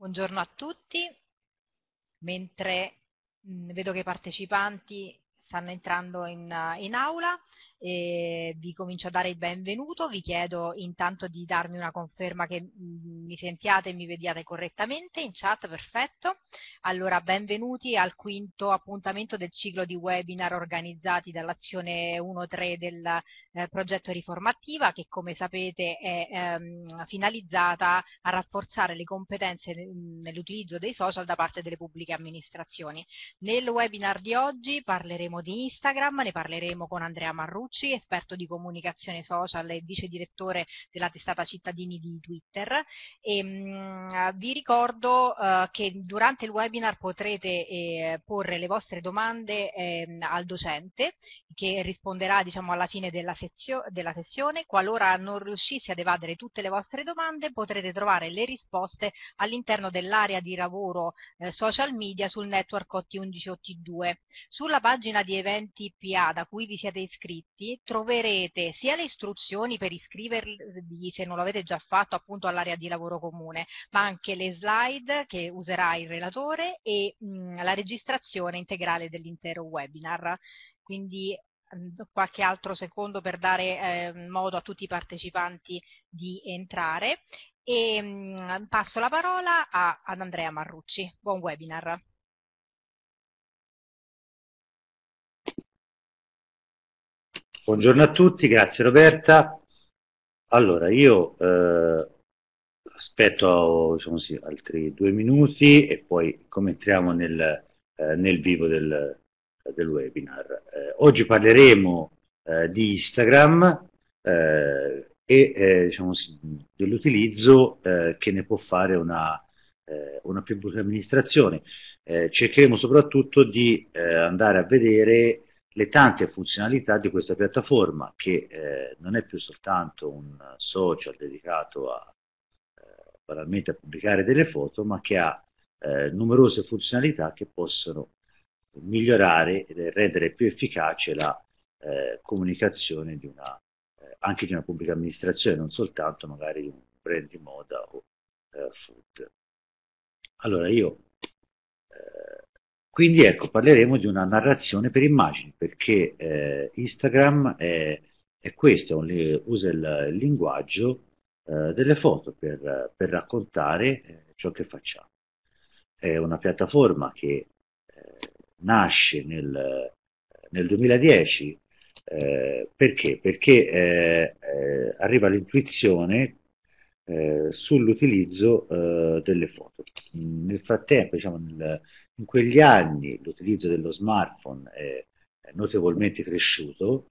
Buongiorno a tutti, mentre mh, mm, vedo che i partecipanti stanno entrando in, eh, in aula, e vi comincio a dare il benvenuto, vi chiedo intanto di darmi una conferma che mm, mi sentiate e mi vediate correttamente in chat, perfetto. Allora benvenuti al quinto appuntamento del ciclo di webinar organizzati dall'azione 1.3 del eh, progetto riformativa che come sapete è ehm, finalizzata a rafforzare le competenze mm, nell'utilizzo dei social da parte delle pubbliche amministrazioni. Nel webinar di oggi parleremo di Instagram, ne parleremo con Andrea Marrucci Petrucci, esperto di comunicazione social e vice direttore della testata Cittadini di Twitter. E, ehm, mh, vi ricordo eh, che durante il webinar potrete eh, porre le vostre domande eh, al docente che risponderà diciamo, alla fine della, sezio della sessione. Qualora non riuscisse ad evadere tutte le vostre domande potrete trovare le risposte all'interno dell'area di lavoro eh, social media sul network OT11 OT2. Sulla pagina di eventi PA da cui vi siete iscritti siti troverete sia le istruzioni per iscrivervi, se non l'avete già fatto, appunto all'area di lavoro comune, ma anche le slide che userà il relatore e mh, mm, la registrazione integrale dell'intero webinar. Quindi mm, qualche altro secondo per dare eh, modo a tutti i partecipanti di entrare e mh, mm, passo la parola a, ad Andrea Marrucci. Buon webinar. Buongiorno a tutti, grazie Roberta. Allora, io eh, aspetto diciamo sì, altri due minuti e poi entriamo nel, eh, nel vivo del, del webinar. Eh, oggi parleremo eh, di Instagram eh, e eh, diciamo sì, dell'utilizzo che ne può fare una, una pubblica amministrazione. cercheremo soprattutto di andare a vedere le tante funzionalità di questa piattaforma che eh, non è più soltanto un social dedicato a, eh, banalmente a pubblicare delle foto, ma che ha eh, numerose funzionalità che possono migliorare e rendere più efficace la eh, comunicazione di una, eh, anche di una pubblica amministrazione, non soltanto magari di un brand di moda o eh, food. Allora io eh, quindi ecco, parleremo di una narrazione per immagini, perché eh, Instagram è, è questo, usa il, il linguaggio eh, delle foto per, per raccontare eh, ciò che facciamo. È una piattaforma che eh, nasce nel, nel 2010 eh, perché? Perché eh, arriva l'intuizione sull'utilizzo delle foto. Nel frattempo, diciamo, nel, in quegli anni l'utilizzo dello smartphone è notevolmente cresciuto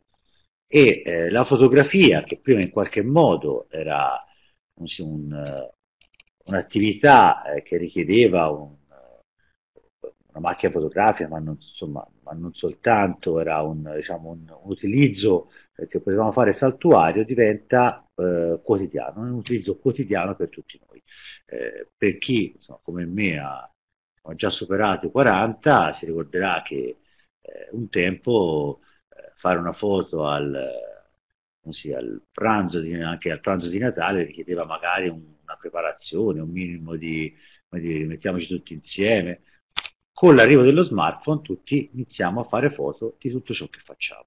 e eh, la fotografia, che prima in qualche modo era so, un, un'attività eh, che richiedeva un, una macchina fotografica, ma non, insomma, ma non soltanto, era un, diciamo, un, un utilizzo eh, che potevamo fare saltuario, diventa eh, quotidiano, un utilizzo quotidiano per tutti noi. Eh, per chi, insomma, come me, ha ho già superato i 40, si ricorderà che eh, un tempo eh, fare una foto al, sì, al, pranzo di, anche al pranzo di Natale richiedeva magari un, una preparazione, un minimo di, dire, mettiamoci tutti insieme. Con l'arrivo dello smartphone tutti iniziamo a fare foto di tutto ciò che facciamo.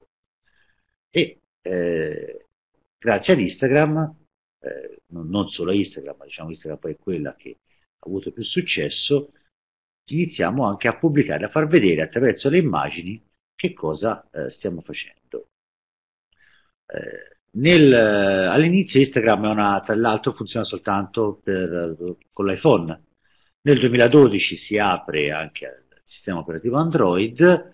E eh, grazie ad Instagram, eh, non, non, solo a Instagram, ma diciamo Instagram poi è quella che ha avuto più successo, iniziamo anche a pubblicare, a far vedere attraverso le immagini che cosa eh, stiamo facendo. Eh, eh all'inizio Instagram è una, tra l'altro funziona soltanto per, eh, con l'iPhone, nel 2012 si apre anche al sistema operativo Android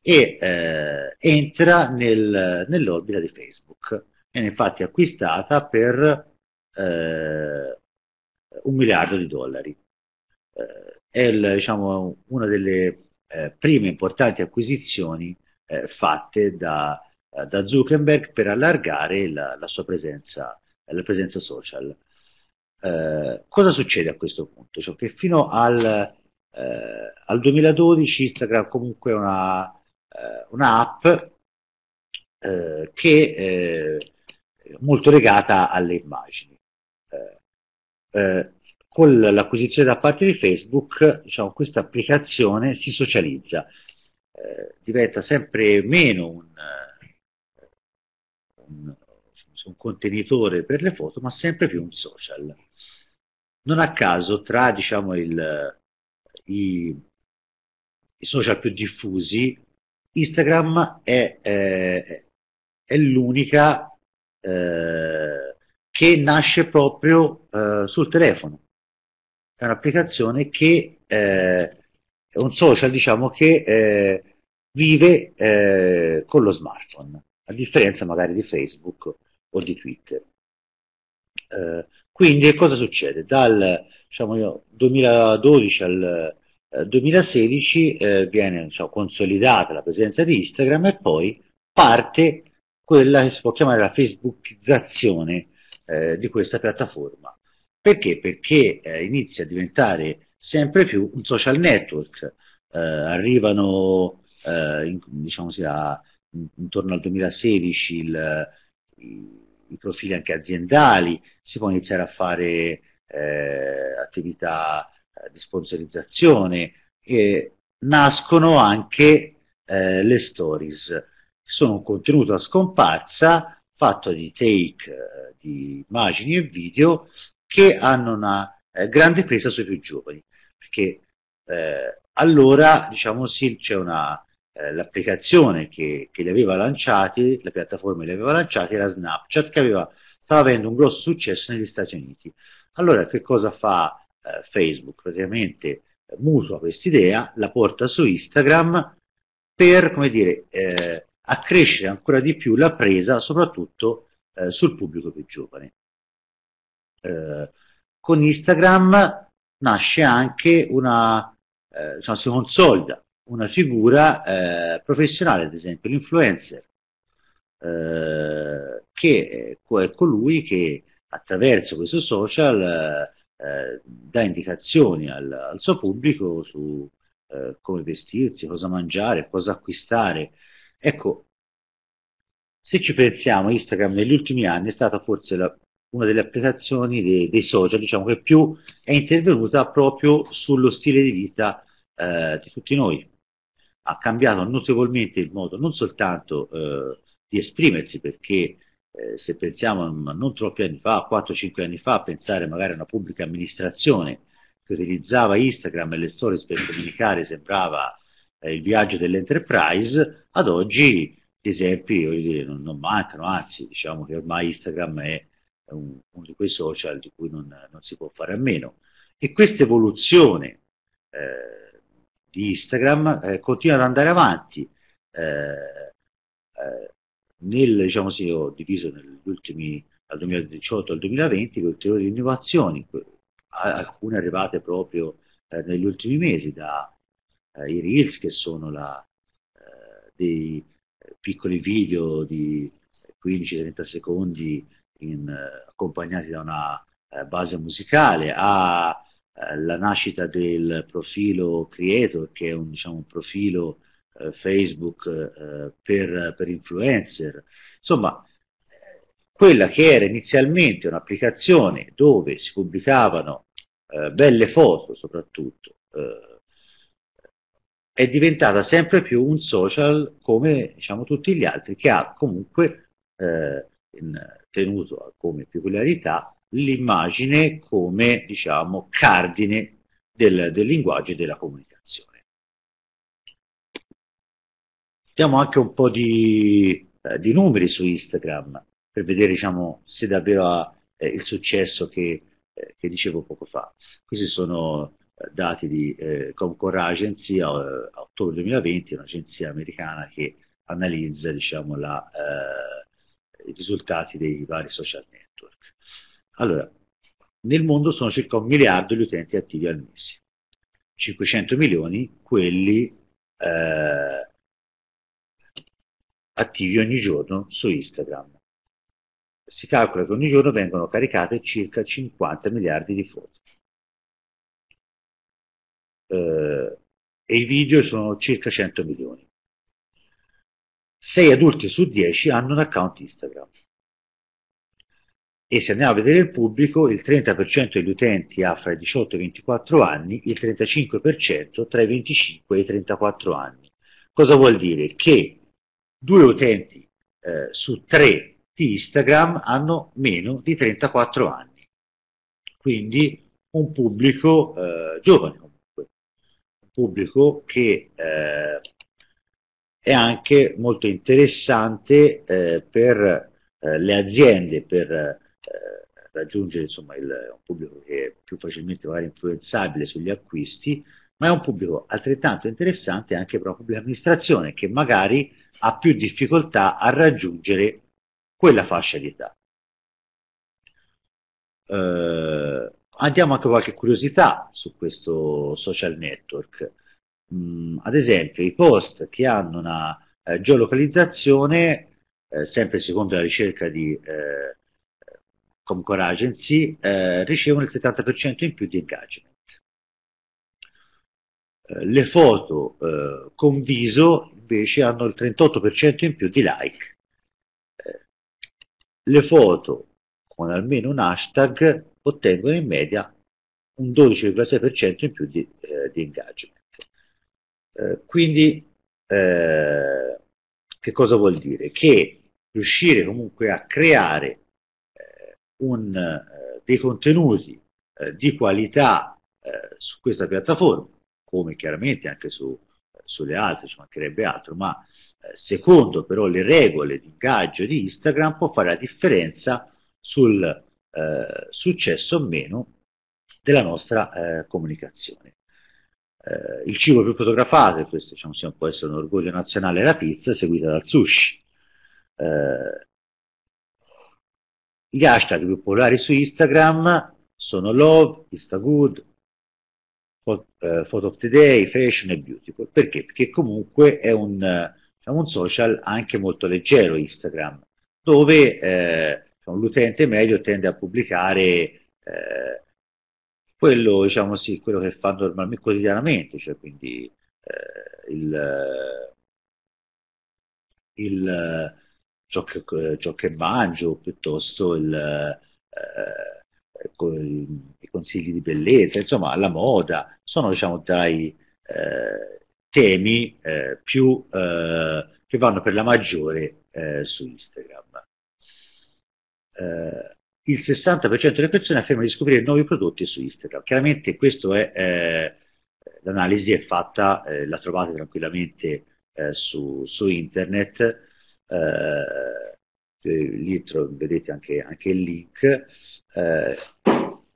e eh, entra nel, nell'orbita di Facebook. Viene infatti acquistata per eh, un miliardo di dollari. Eh, è il, diciamo, una delle eh, prime importanti acquisizioni eh, fatte da, eh, da, Zuckerberg per allargare la, la sua presenza, la presenza social. Eh, cosa succede a questo punto? Cioè che fino al, eh, al 2012 Instagram comunque è una, eh, un'app che è molto legata alle immagini. Eh, con l'acquisizione da parte di Facebook, diciamo, questa applicazione si socializza, eh, diventa sempre meno un, eh, un, un, contenitore per le foto, ma sempre più un social. Non a caso, tra diciamo, il, i, i, social più diffusi, Instagram è, eh, è l'unica eh, che nasce proprio eh, sul telefono è un'applicazione che eh, è un social diciamo che eh, vive eh, con lo smartphone, a differenza magari di Facebook o di Twitter. Eh, quindi cosa succede? Dal diciamo io, 2012 al 2016 eh, eh, viene diciamo, consolidata la presenza di Instagram e poi parte quella che si può chiamare la facebookizzazione di questa piattaforma perché? Perché eh, inizia a diventare sempre più un social network. Eh, arrivano eh, in, diciamo sì, intorno al 2016 il, i profili anche aziendali, si può iniziare a fare eh, attività eh, di sponsorizzazione e nascono anche eh, le stories, che sono un contenuto a scomparsa fatto di take di immagini e video che hanno una eh, grande presa sui più giovani, perché eh, allora diciamo sì c'è una eh, l'applicazione che, che, li aveva lanciati, la piattaforma che li aveva lanciati era Snapchat che aveva, stava avendo un grosso successo negli Stati Uniti. Allora che cosa fa eh, Facebook? Praticamente eh, mutua quest'idea, la porta su Instagram per, come dire, eh, accrescere ancora di più la presa soprattutto sul pubblico più giovane eh, con Instagram nasce anche una, eh, insomma, si consolida una figura eh, professionale, ad esempio l'influencer, eh, che è colui che attraverso questo social eh, dà indicazioni al, al, suo pubblico su eh, come vestirsi, cosa mangiare, cosa acquistare. Ecco, se ci pensiamo, Instagram negli ultimi anni è stata forse la una delle applicazioni dei, dei social, diciamo che più è intervenuta proprio sullo stile di vita eh, di tutti noi. Ha cambiato notevolmente il modo non soltanto eh, di esprimersi, perché eh, se pensiamo non troppi anni fa, 4-5 anni fa, pensare magari a una pubblica amministrazione che utilizzava Instagram e le stories per comunicare sembrava eh, il viaggio dell'enterprise, ad oggi gli esempi dire, non, non, mancano, anzi diciamo che ormai Instagram è è un, uno di quei social di cui non, non, si può fare a meno. E questa evoluzione eh, di Instagram eh, continua ad andare avanti. Eh, eh, nel, diciamo sì, ho diviso negli ultimi, dal 2018 al 2020, con ulteriori innovazioni, alcune arrivate proprio eh, negli ultimi mesi, da i Reels, che sono la, dei piccoli video di 15-30 secondi in, eh, accompagnati da una eh, base musicale, alla eh, la nascita del profilo Creator, che è un, diciamo, un profilo eh, Facebook eh, per, per, influencer. Insomma, quella che era inizialmente un'applicazione dove si pubblicavano eh, belle foto soprattutto, è diventata sempre più un social come diciamo, tutti gli altri, che ha comunque tenuto come peculiarità l'immagine come diciamo, cardine del, del linguaggio e della comunicazione. Diamo anche un po' di, eh, di, numeri su Instagram per vedere diciamo, se davvero ha eh, il successo che, eh, che, dicevo poco fa. Questi sono eh, dati di eh, Comcore Agency a, a, ottobre 2020, un'agenzia americana che analizza diciamo, la, eh, i risultati dei vari social network. Allora, nel mondo sono circa un miliardo gli utenti attivi al mese, 500 milioni quelli eh, attivi ogni giorno su Instagram. Si calcola che ogni giorno vengono caricate circa 50 miliardi di foto. Eh, e i video sono circa 100 milioni. 6 adulti su 10 hanno un account Instagram. E se andiamo a vedere il pubblico, il 30% degli utenti ha fra i 18 e i 24 anni, il 35% tra i 25 e i 34 anni. Cosa vuol dire? Che due utenti eh, su tre di Instagram hanno meno di 34 anni. Quindi un pubblico eh, giovane comunque, un pubblico che eh, è anche molto interessante eh, per eh, le aziende, per eh, raggiungere insomma, il, un pubblico che è più facilmente magari influenzabile sugli acquisti, ma è un pubblico altrettanto interessante anche per la pubblica amministrazione che magari ha più difficoltà a raggiungere quella fascia di età. Eh, andiamo anche a qualche curiosità su questo social network mh, mm, ad esempio i post che hanno una eh, geolocalizzazione, eh, sempre secondo la ricerca di eh, Comcore Agency, eh, ricevono il 70% in più di engagement. Eh, le foto eh, con viso invece hanno il 38% in più di like. Le foto con almeno un hashtag ottengono in media un 12,6% in più di, di engagement. Eh, quindi, eh, che cosa vuol dire? Che riuscire comunque a creare eh, un, eh, dei contenuti eh, di qualità su questa piattaforma, come chiaramente anche su, sulle altre, ci mancherebbe altro, ma secondo però le regole di ingaggio di Instagram può fare la differenza sul successo o meno della nostra comunicazione eh, il cibo più fotografato, e questo diciamo, può essere un orgoglio nazionale, è la pizza seguita dal sushi. Eh, gli hashtag più popolari su Instagram sono love, instagood, eh, photo of the day, fashion e beautiful. Perché? Perché comunque è un, diciamo, un social anche molto leggero Instagram, dove eh, diciamo, l'utente medio tende a pubblicare eh, quello, diciamo sì, quello che fanno normalmente quotidianamente, cioè quindi eh, il, il ciò, che, ciò, che, mangio, piuttosto il, eh, i consigli di bellezza, insomma la moda, sono diciamo i eh, temi eh, più eh, che vanno per la maggiore eh, su Instagram. Eh, il 60% delle persone afferma di scoprire nuovi prodotti su Instagram. Chiaramente questo è, eh, l'analisi è fatta, eh, la trovate tranquillamente eh, su, su, internet, eh, eh, lì tro- vedete anche, anche, il link, eh,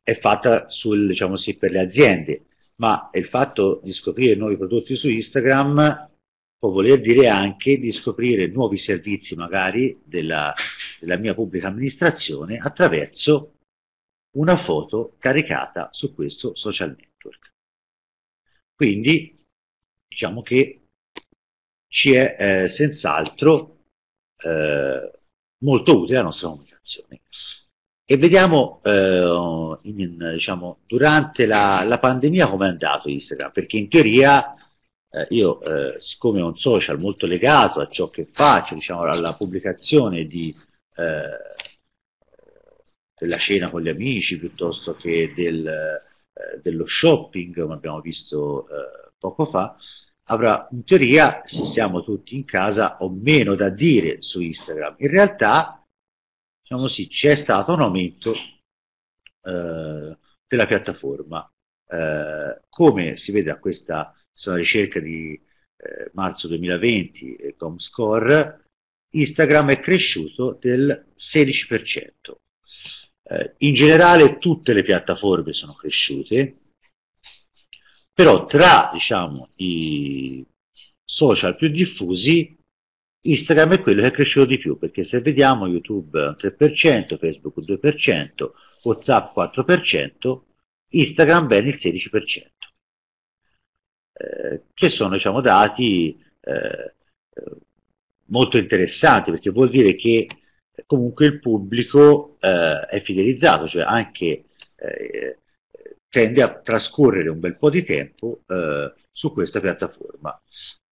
è fatta sul, diciamo sì, per le aziende, ma il fatto di scoprire nuovi prodotti su Instagram può voler dire anche di scoprire nuovi servizi magari della, della mia pubblica amministrazione attraverso una foto caricata su questo social network. Quindi diciamo che ci è eh, senz'altro eh, molto utile la nostra comunicazione. E vediamo eh, in, diciamo, durante la, la pandemia come è andato Instagram, perché in teoria eh, io eh, siccome ho un social molto legato a ciò che faccio, diciamo alla pubblicazione di, eh, della cena con gli amici piuttosto che del, eh, dello shopping, come abbiamo visto eh, poco fa, avrà in teoria, se siamo tutti in casa, o meno da dire su Instagram. In realtà, diciamo sì, c'è stato un aumento eh, della piattaforma. Eh, come si vede a questa sono alla ricerca di eh, marzo 2020 e Comscore, Instagram è cresciuto del 16%. Eh, in generale tutte le piattaforme sono cresciute, però tra diciamo, i social più diffusi Instagram è quello che è cresciuto di più, perché se vediamo YouTube 3%, Facebook 2%, WhatsApp 4%, Instagram bene il 16%. Eh, che sono diciamo, dati eh, molto interessanti, perché vuol dire che comunque il pubblico eh, è fidelizzato, cioè anche eh, tende a trascorrere un bel po' di tempo eh, su questa piattaforma.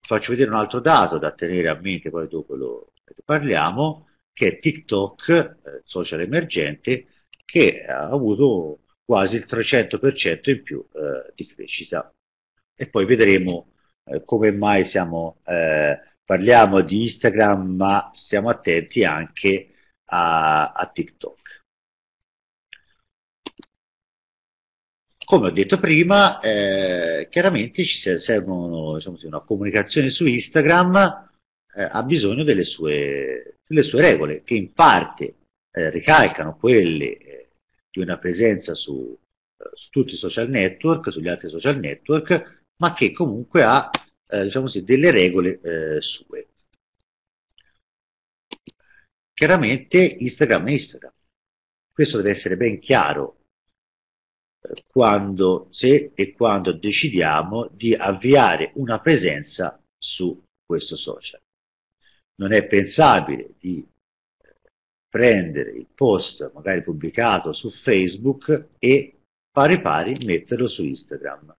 Faccio vedere un altro dato da tenere a mente, poi dopo lo, parliamo, che è TikTok, social emergente, che ha avuto quasi il 300% in più eh, di crescita e poi vedremo eh, come mai siamo, eh, parliamo di Instagram ma stiamo attenti anche a, a TikTok. Come ho detto prima, eh, chiaramente ci servono diciamo, una comunicazione su Instagram eh, ha bisogno delle sue, delle sue, regole che in parte eh, ricalcano quelle eh, di una presenza su, su tutti i social network, sugli altri social network, ma che comunque ha eh, diciamo così, delle regole eh, sue. Chiaramente Instagram è Instagram. Questo deve essere ben chiaro eh, quando, se e quando decidiamo di avviare una presenza su questo social. Non è pensabile di eh, prendere il post magari pubblicato su Facebook e pari pari metterlo su Instagram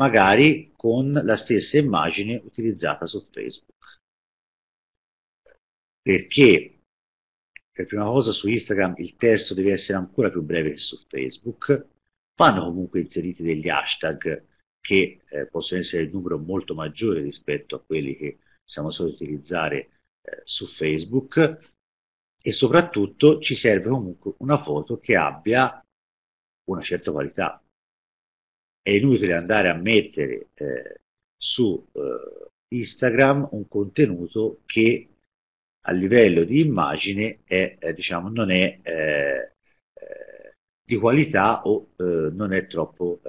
magari con la stessa immagine utilizzata su Facebook. Perché per prima cosa su Instagram il testo deve essere ancora più breve che su Facebook, vanno comunque inseriti degli hashtag che eh, possono essere di numero molto maggiore rispetto a quelli che siamo soliti utilizzare eh, su Facebook e soprattutto ci serve comunque una foto che abbia una certa qualità, è inutile andare a mettere eh, su eh, Instagram un contenuto che a livello di immagine è, eh, diciamo, non è eh, eh, di qualità o eh, non è troppo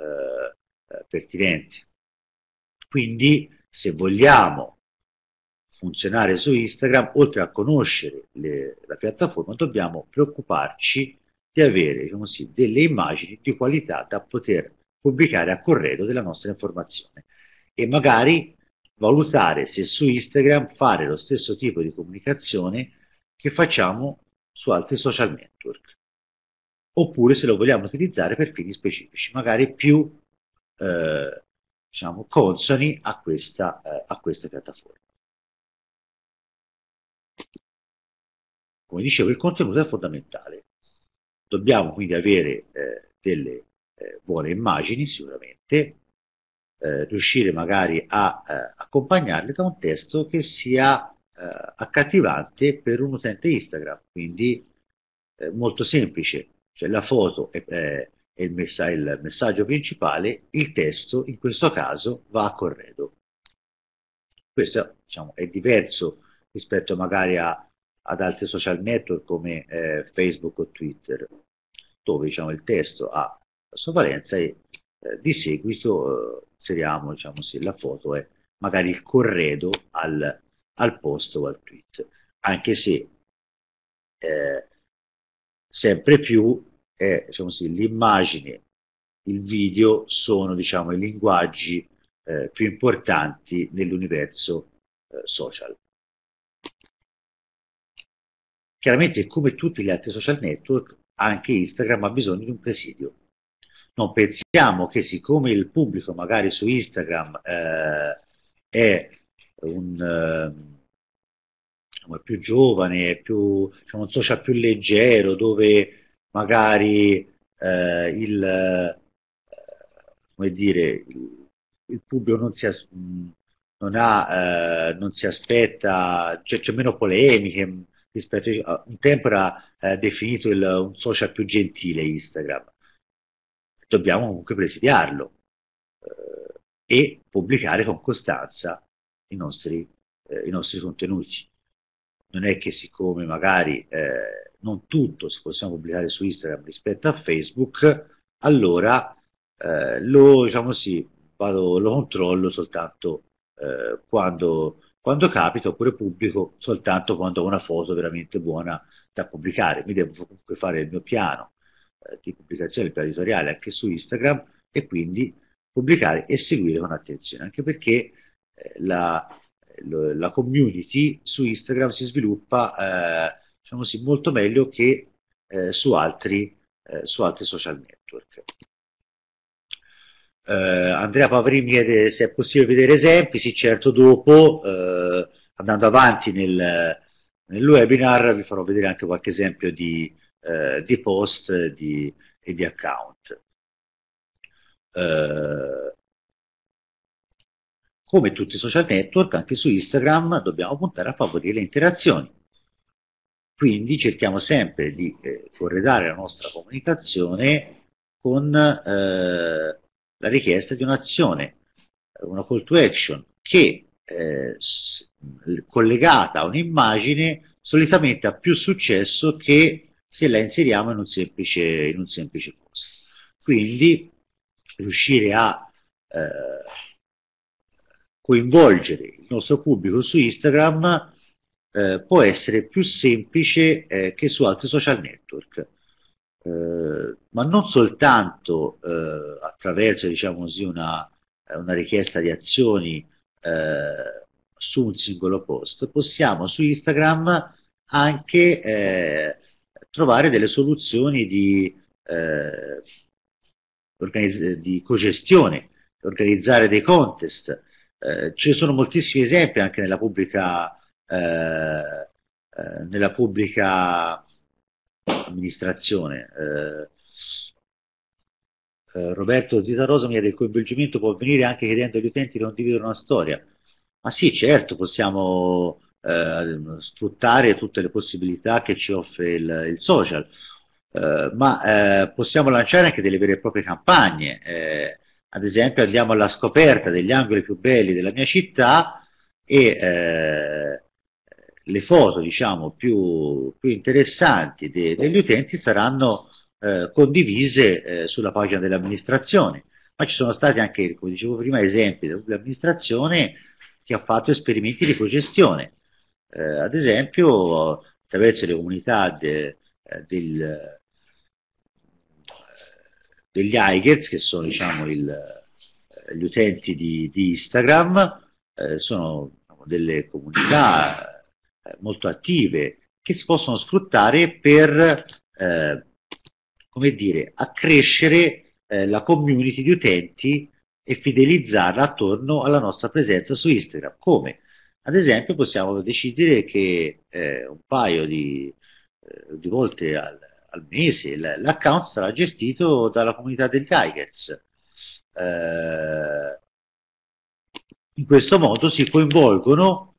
pertinente. Quindi se vogliamo funzionare su Instagram, oltre a conoscere le, la piattaforma, dobbiamo preoccuparci di avere diciamo così, delle immagini di qualità da poter pubblicare a corredo della nostra informazione e magari valutare se su Instagram fare lo stesso tipo di comunicazione che facciamo su altri social network oppure se lo vogliamo utilizzare per fini specifici, magari più eh, diciamo, consoni a questa, eh, a questa piattaforma. Come dicevo, il contenuto è fondamentale. Dobbiamo quindi avere eh, delle eh, buone immagini sicuramente, eh, riuscire magari a eh, accompagnarle da un testo che sia eh, accattivante per un utente Instagram, quindi eh, molto semplice, cioè la foto è, è, è il, messa- il messaggio principale, il testo in questo caso va a corredo. Questo diciamo, è diverso rispetto magari a, ad altri social network come eh, Facebook o Twitter, dove diciamo, il testo ha sua valenza e eh, di seguito eh, inseriamo diciamo, sì, la foto e magari il corredo al, al post o al tweet, anche se eh, sempre più eh, diciamo sì, l'immagine, il video sono diciamo, i linguaggi eh, più importanti nell'universo eh, social. Chiaramente come tutti gli altri social network anche Instagram ha bisogno di un presidio non pensiamo che siccome il pubblico magari su Instagram eh, è un, eh, più giovane, più, diciamo, un social più leggero, dove magari eh, il, eh, come dire, il pubblico non si, as- non, ha, eh, non si aspetta, cioè, c'è meno polemiche rispetto a un tempo era eh, definito il, un social più gentile Instagram dobbiamo comunque presidiarlo eh, e pubblicare con costanza i nostri, eh, i nostri, contenuti. Non è che siccome magari eh, non tutto si possiamo pubblicare su Instagram rispetto a Facebook, allora eh, lo, diciamo sì, vado, lo controllo soltanto eh, quando, quando capita oppure pubblico soltanto quando ho una foto veramente buona da pubblicare. Mi devo comunque fare il mio piano eh, di pubblicazione editoriale anche su Instagram e quindi pubblicare e seguire con attenzione, anche perché eh, la, la community su Instagram si sviluppa eh, diciamo così, molto meglio che eh, su, altri, eh, su, altri, social network. Eh, Andrea Pavri mi chiede se è possibile vedere esempi, sì certo dopo, andando avanti nel, nel, webinar vi farò vedere anche qualche esempio di, eh, di post di, e di account. Eh, come tutti i social network, anche su Instagram dobbiamo puntare a favorire le interazioni. Quindi cerchiamo sempre di eh, corredare la nostra comunicazione con eh, la richiesta di un'azione, una call to action, che eh, collegata a un'immagine solitamente ha più successo che se la inseriamo in un semplice, in un semplice post. Quindi riuscire a eh, coinvolgere il nostro pubblico su Instagram eh, può essere più semplice eh, che su altri social network. Eh, ma non soltanto eh, attraverso diciamo così, una, una, richiesta di azioni eh, su un singolo post, possiamo su Instagram anche trovare delle soluzioni di, eh, di cogestione, organizzare dei contest. Eh, ci sono moltissimi esempi anche nella pubblica, eh, eh nella pubblica amministrazione. Eh, eh, Roberto Zitarosa mi ha detto che il coinvolgimento può avvenire anche chiedendo agli utenti di condividere una storia. Ma sì, certo, possiamo eh, sfruttare tutte le possibilità che ci offre il, il social, eh, ma eh, possiamo lanciare anche delle vere e proprie campagne. Eh, ad esempio andiamo alla scoperta degli angoli più belli della mia città e eh, le foto diciamo, più, più interessanti de, degli utenti saranno eh, condivise sulla pagina dell'amministrazione. Ma ci sono stati anche, come dicevo prima, esempi dell'amministrazione che ha fatto esperimenti di cogestione eh, ad esempio attraverso le comunità de, eh, del, eh, degli Eikers, che sono diciamo, il, eh, gli utenti di, di Instagram, eh, sono diciamo, delle comunità molto attive che si possono sfruttare per come dire, accrescere eh, la community di utenti e fidelizzarla attorno alla nostra presenza su Instagram. Come? Ad esempio possiamo decidere che eh, un paio di, eh, di volte al, al mese l'account sarà gestito dalla comunità degli Tigers. Eh, in questo modo si coinvolgono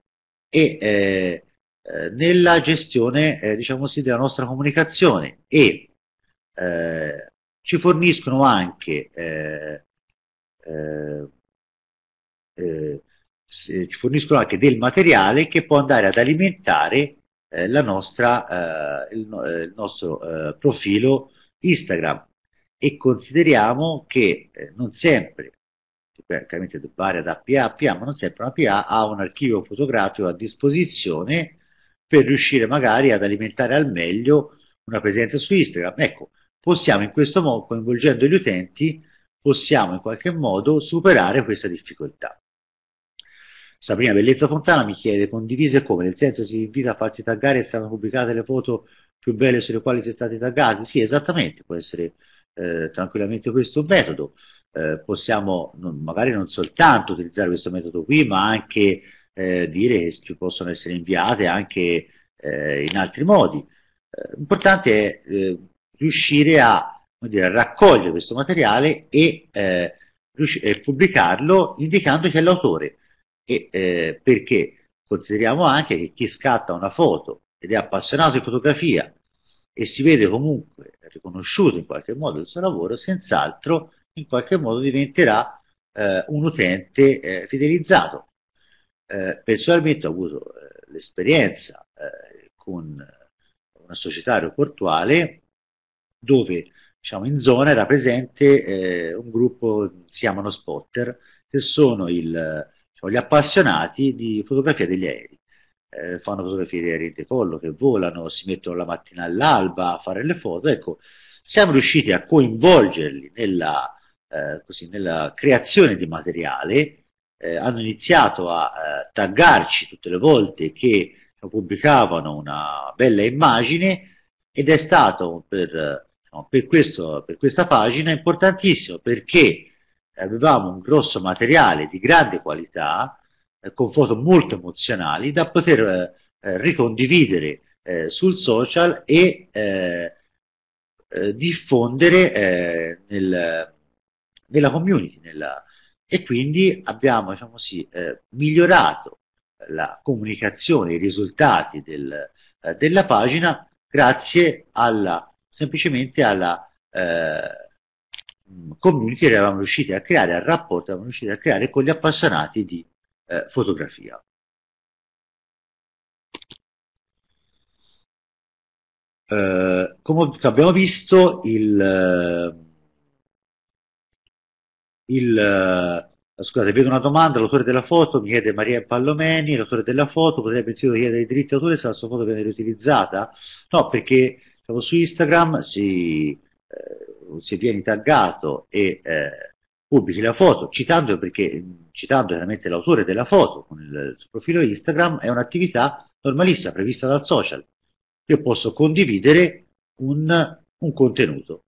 e eh, eh, nella gestione eh, diciamo sì, della nostra comunicazione e eh, ci forniscono anche eh, ci forniscono anche del materiale che può andare ad alimentare eh, nostra, eh, il, eh, il, nostro eh, profilo Instagram e consideriamo che eh, non sempre chiaramente varia da PA a PA, ma non sempre una PA ha un archivio fotografico a disposizione per riuscire magari ad alimentare al meglio una presenza su Instagram. Ecco, possiamo in questo modo, coinvolgendo gli utenti, possiamo in qualche modo superare questa difficoltà. Sabrina Bellezza Fontana mi chiede condivise come, nel senso si invita a farsi taggare e saranno pubblicate le foto più belle sulle quali si è stati taggati? Sì, esattamente, può essere eh, tranquillamente questo metodo. Eh, possiamo non, magari non soltanto utilizzare questo metodo qui, ma anche eh, dire che ci possono essere inviate anche eh, in altri modi. L'importante eh, è eh, riuscire a, dire, a, raccogliere questo materiale e, e pubblicarlo indicando chi è l'autore e eh, perché consideriamo anche che chi scatta una foto ed è appassionato di fotografia e si vede comunque riconosciuto in qualche modo il suo lavoro, senz'altro in qualche modo diventerà eh, un utente eh, fidelizzato. Eh, personalmente ho avuto eh, l'esperienza eh, con una società aeroportuale dove diciamo, in zona era presente un gruppo, si chiamano spotter, che sono il, gli appassionati di fotografia degli aerei. Eh, fanno fotografie di aerei in decollo che volano, si mettono la mattina all'alba a fare le foto. Ecco, siamo riusciti a coinvolgerli nella, eh, così, nella creazione di materiale, eh, hanno iniziato a eh, taggarci tutte le volte che pubblicavano una bella immagine ed è stato per, eh, per, questo, per questa pagina importantissimo perché avevamo un grosso materiale di grande qualità, eh, con foto molto emozionali, da poter eh, eh ricondividere eh, sul social e eh, eh, diffondere nel, nella community. Nella... E quindi abbiamo diciamo sì, migliorato la comunicazione, i risultati del, della pagina grazie alla, semplicemente alla community eravamo riusciti a creare, al rapporto eravamo riusciti a creare con gli appassionati di eh, fotografia. Eh, come abbiamo visto, il, eh, il eh, scusate, vedo una domanda, l'autore della foto mi chiede Maria Pallomeni, l'autore della foto potrebbe pensare di chiedere i diritti d'autore se la sua foto viene riutilizzata? No, perché diciamo, su Instagram si, eh, se vieni taggato e eh, pubblichi la foto, citando, perché, citando veramente l'autore della foto con il suo profilo Instagram, è un'attività normalissima prevista dal social. Io posso condividere un, un contenuto.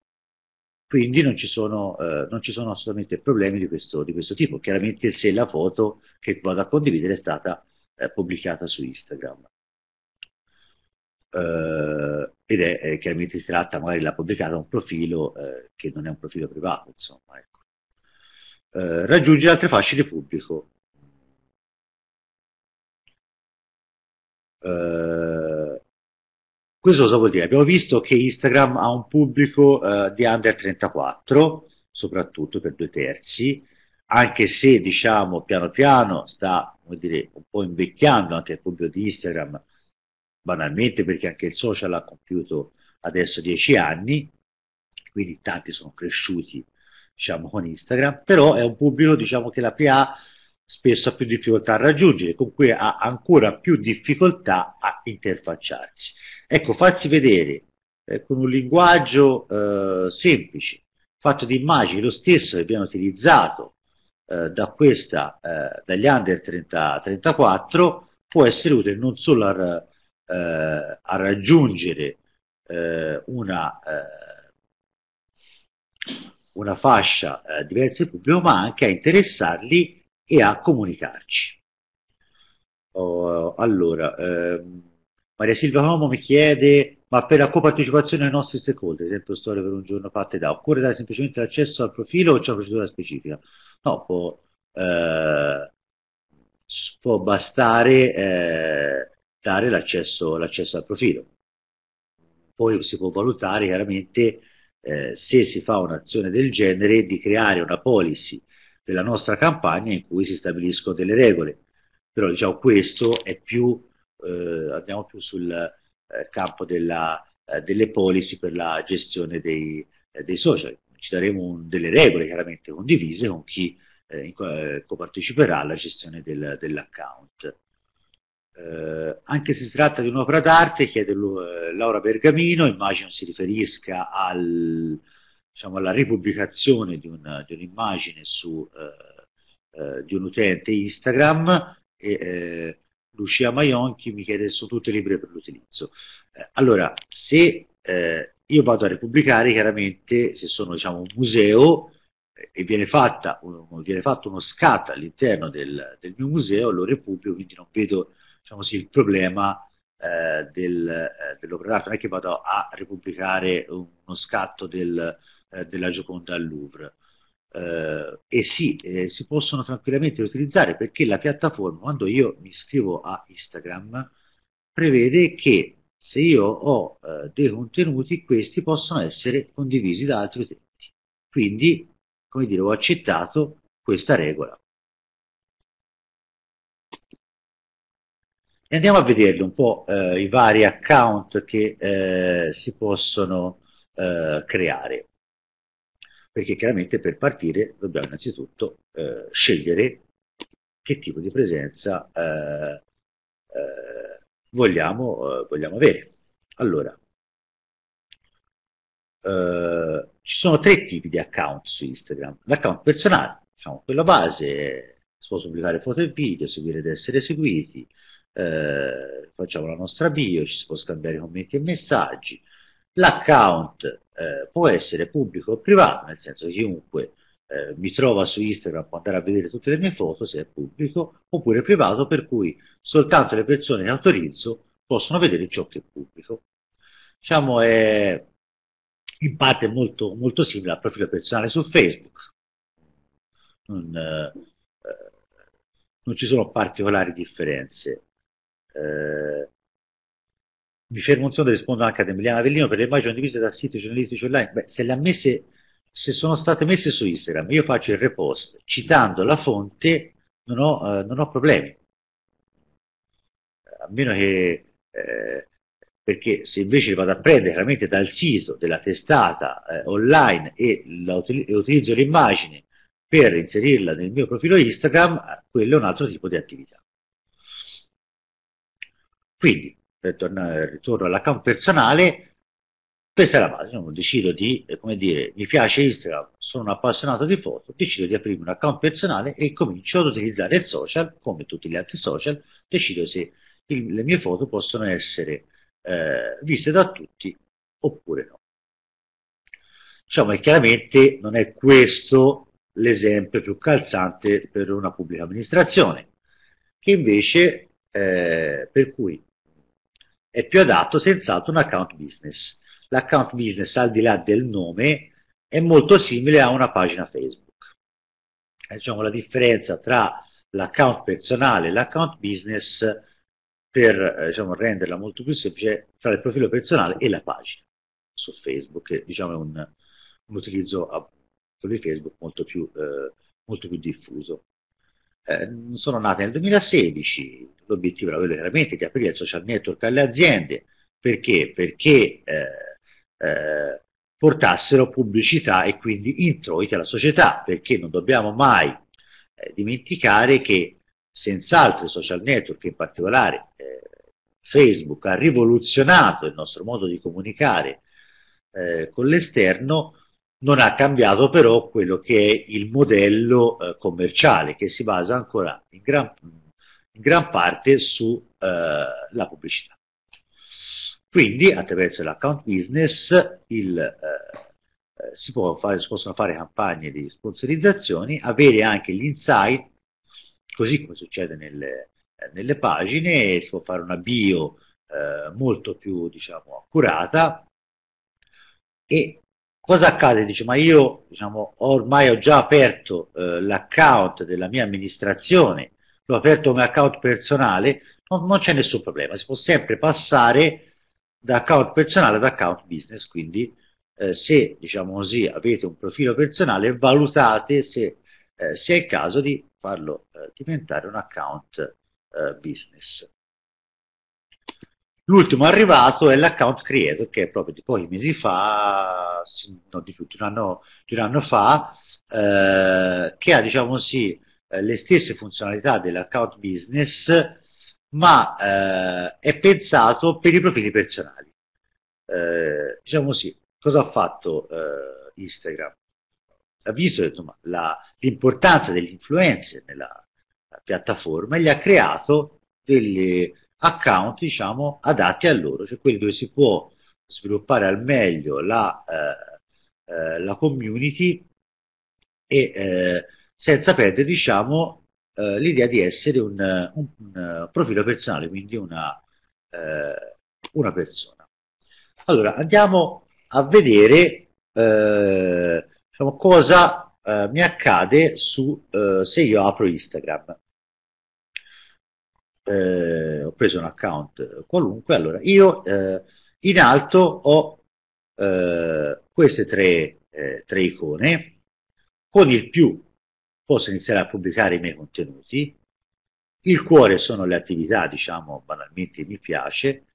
Quindi non ci, sono, eh, non ci sono assolutamente problemi di questo, di questo, tipo, chiaramente se la foto che vado a condividere è stata eh, pubblicata su Instagram eh, ed è, è eh, chiaramente si tratta, magari l'ha pubblicato un profilo eh, che non è un profilo privato, insomma. Ecco. Eh, raggiungere altre fasce di pubblico. Eh, questo cosa vuol dire? Abbiamo visto che Instagram ha un pubblico eh, di under 34, soprattutto per due terzi, anche se diciamo piano piano sta dire, un po' invecchiando anche il pubblico di Instagram banalmente perché anche il social ha compiuto adesso dieci anni, quindi tanti sono cresciuti diciamo, con Instagram, però è un pubblico diciamo, che la PA spesso ha più difficoltà a raggiungere, con cui ha ancora più difficoltà a interfacciarsi. Ecco, farsi vedere eh, con un linguaggio eh, semplice, fatto di immagini, lo stesso che viene utilizzato eh, da questa, eh, dagli under 30, 34, può essere utile non solo al eh, a raggiungere eh, una, eh, una, fascia eh, diversa del pubblico, ma anche a interessarli e a comunicarci. Oh, allora, ehm, Maria Silvia Como mi chiede ma per la copartecipazione ai nostri stakeholder, esempio storie per un giorno fatte da, occorre dare semplicemente l'accesso al profilo o c'è una procedura specifica? No, può, eh, può bastare eh, dare l'accesso, l'accesso al profilo. Poi si può valutare chiaramente eh, se si fa un'azione del genere di creare una policy della nostra campagna in cui si stabiliscono delle regole. Però diciamo questo è più, eh, andiamo più sul eh, campo della, eh, delle policy per la gestione dei, eh, dei social. Ci daremo un, delle regole chiaramente condivise con chi eh, coparteciperà alla gestione del, dell'account. Eh, anche se si tratta di un'opera d'arte, chiede eh, Laura Bergamino, immagino si riferisca al, diciamo, alla ripubblicazione di, un, di un'immagine su, eh, eh di un utente Instagram e eh, Lucia Maionchi mi chiede sono tutte libere per l'utilizzo. Eh, allora, se io vado a ripubblicare, chiaramente se sono diciamo, un museo e viene, fatta, un, viene fatto uno scatto all'interno del, del, mio museo, lo repubblico, quindi non vedo diciamo così, il problema eh, del, eh, dell'opera d'arte. Non è che vado a ripubblicare uno scatto del, eh, della Gioconda al Louvre. Eh, e sì, eh, si possono tranquillamente utilizzare perché la piattaforma, quando io mi iscrivo a Instagram, prevede che se io ho eh, dei contenuti, questi possono essere condivisi da altri utenti. Quindi, come dire, ho accettato questa regola. andiamo a vederli un po' eh, i vari account che eh, si possono eh, creare. Perché chiaramente per partire dobbiamo innanzitutto eh, scegliere che tipo di presenza eh, vogliamo, vogliamo avere. Allora, Uh, ci sono tre tipi di account su Instagram. L'account personale, diciamo, quello base, si possono pubblicare foto e video, seguire ed essere seguiti, eh, facciamo la nostra bio, ci si può scambiare commenti e messaggi, l'account eh, può essere pubblico o privato, nel senso chiunque eh, mi trova su Instagram può andare a vedere tutte le mie foto se è pubblico oppure privato per cui soltanto le persone che autorizzo possono vedere ciò che è pubblico. Diciamo è in parte molto, molto simile al profilo personale su Facebook. Non, eh, eh non ci sono particolari differenze eh, Michel Monzone risponde anche ad Emiliano Avellino per le immagini divise da siti giornalistici online. Beh, se, messe, se sono state messe su Instagram, io faccio il repost citando la fonte, non ho, eh, non ho problemi. Eh, a meno che, eh, perché se invece vado a prendere chiaramente dal sito della testata eh, online e, util- e utilizzo l'immagine per inserirla nel mio profilo Instagram, eh, quello è un altro tipo di attività. Quindi, per tornare, ritorno all'account personale, questa è la base, Io decido di, eh, come dire, mi piace Instagram, sono un appassionato di foto, decido di aprirmi un account personale e comincio ad utilizzare il social, come tutti gli altri social, decido se il, le mie foto possono essere eh, viste da tutti oppure no. Diciamo che chiaramente non è questo l'esempio più calzante per una pubblica amministrazione, che invece eh, per cui è più adatto senz'altro un account business. L'account business, al di là del nome, è molto simile a una pagina Facebook. Eh, diciamo, la differenza tra l'account personale e l'account business, per eh, diciamo, renderla molto più semplice, tra il profilo personale e la pagina su Facebook, che diciamo, è un, un utilizzo eh, di Facebook molto più, eh, molto più diffuso. Eh, sono nate nel 2016, l'obiettivo era quello veramente di aprire il social network alle aziende, perché? Perché eh, eh, portassero pubblicità e quindi introiti alla società, perché non dobbiamo mai eh, dimenticare che senz'altro i social network, in particolare Facebook, ha rivoluzionato il nostro modo di comunicare con l'esterno, non ha cambiato però quello che è il modello eh, commerciale che si basa ancora in gran, in gran parte sulla eh, pubblicità. Quindi attraverso l'account business il, eh, eh, si, fare, si possono fare campagne di sponsorizzazioni, avere anche l'insight, così come succede nelle, nelle pagine, si può fare una bio eh, molto più diciamo, accurata e Cosa accade? Dice, ma io diciamo, ormai ho già aperto eh, l'account della mia amministrazione, l'ho aperto come account personale, non, non c'è nessun problema, si può sempre passare da account personale ad account business, quindi eh, se diciamo così, avete un profilo personale valutate se, eh, se è il caso di farlo eh, diventare un account eh, business. L'ultimo arrivato è l'account creator che è proprio di pochi mesi fa, no, di più, di un anno, di un anno fa, eh, che ha diciamo sì, eh, le stesse funzionalità dell'account business, ma eh, è pensato per i profili personali. Eh, diciamo sì, cosa ha fatto eh, Instagram? Ha visto insomma, la, l'importanza delle influenze nella piattaforma e gli ha creato delle account diciamo, adatti a loro, cioè quelli dove si può sviluppare al meglio la, eh, eh, la community e eh, senza perdere diciamo, eh, l'idea di essere un, un, un, profilo personale, quindi una, eh, una persona. Allora andiamo a vedere eh, diciamo, cosa mi accade su, se io apro Instagram eh, ho preso un account qualunque, allora io eh, in alto ho eh, queste tre, eh, tre icone, con il più posso iniziare a pubblicare i miei contenuti, il cuore sono le attività, diciamo banalmente mi piace,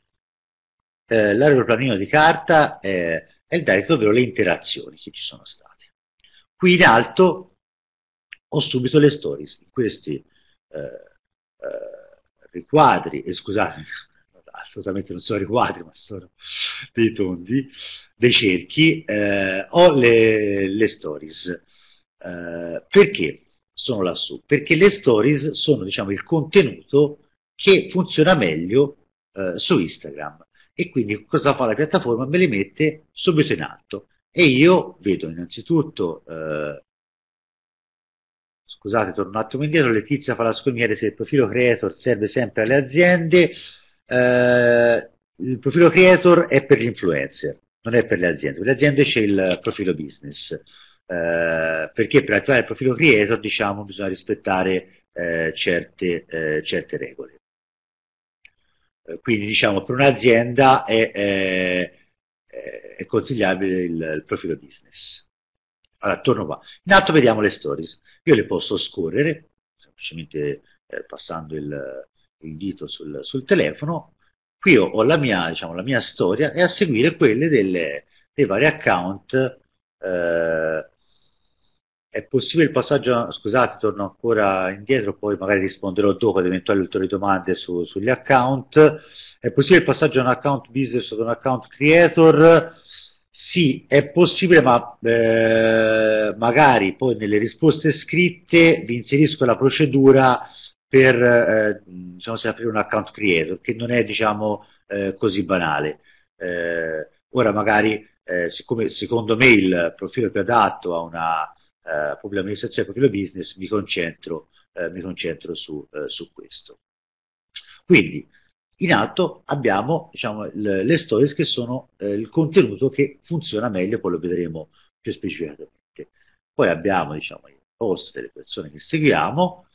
eh, l'aeroplanino di carta eh, è il direct, ovvero le interazioni che ci sono state. Qui in alto ho subito le stories, questi eh, eh riquadri, e scusate, assolutamente non sono riquadri, ma sono dei tondi, dei cerchi, eh, ho le, le stories. Eh, perché sono lassù? Perché le stories sono diciamo, il contenuto che funziona meglio eh, su Instagram e quindi cosa fa la piattaforma? Me le mette subito in alto e io vedo innanzitutto eh, scusate, torno un attimo indietro, Letizia Falasconiere, se il profilo creator serve sempre alle aziende, eh, il profilo creator è per gli influencer, non è per le aziende, per le aziende c'è il profilo business, eh, perché per attivare il profilo creator diciamo bisogna rispettare eh, certe, eh, certe, regole. Eh, quindi diciamo per un'azienda è, è, è consigliabile il, il profilo business. Allora, torno qua. In alto vediamo le stories. Io le posso scorrere, semplicemente eh, passando il, il dito sul, sul, telefono. Qui ho, ho la, mia, diciamo, la, mia, storia e a seguire quelle delle, dei vari account. Eh, è possibile il passaggio, scusate, torno ancora indietro, poi magari risponderò dopo ad eventuali ulteriori domande su, sugli account. È possibile il passaggio da un account business ad un account creator? Sì, è possibile, ma eh, magari poi nelle risposte scritte vi inserisco la procedura per eh, diciamo, se aprire un account creator, che non è diciamo, eh, così banale. Eh, ora magari, eh, siccome secondo me il profilo più adatto a una eh, pubblica amministrazione e profilo business, mi concentro, mi concentro su, su questo. Quindi, in alto abbiamo diciamo, le, le stories che sono eh, il contenuto che funziona meglio, poi lo vedremo più specificatamente. Poi abbiamo diciamo, i post delle persone che seguiamo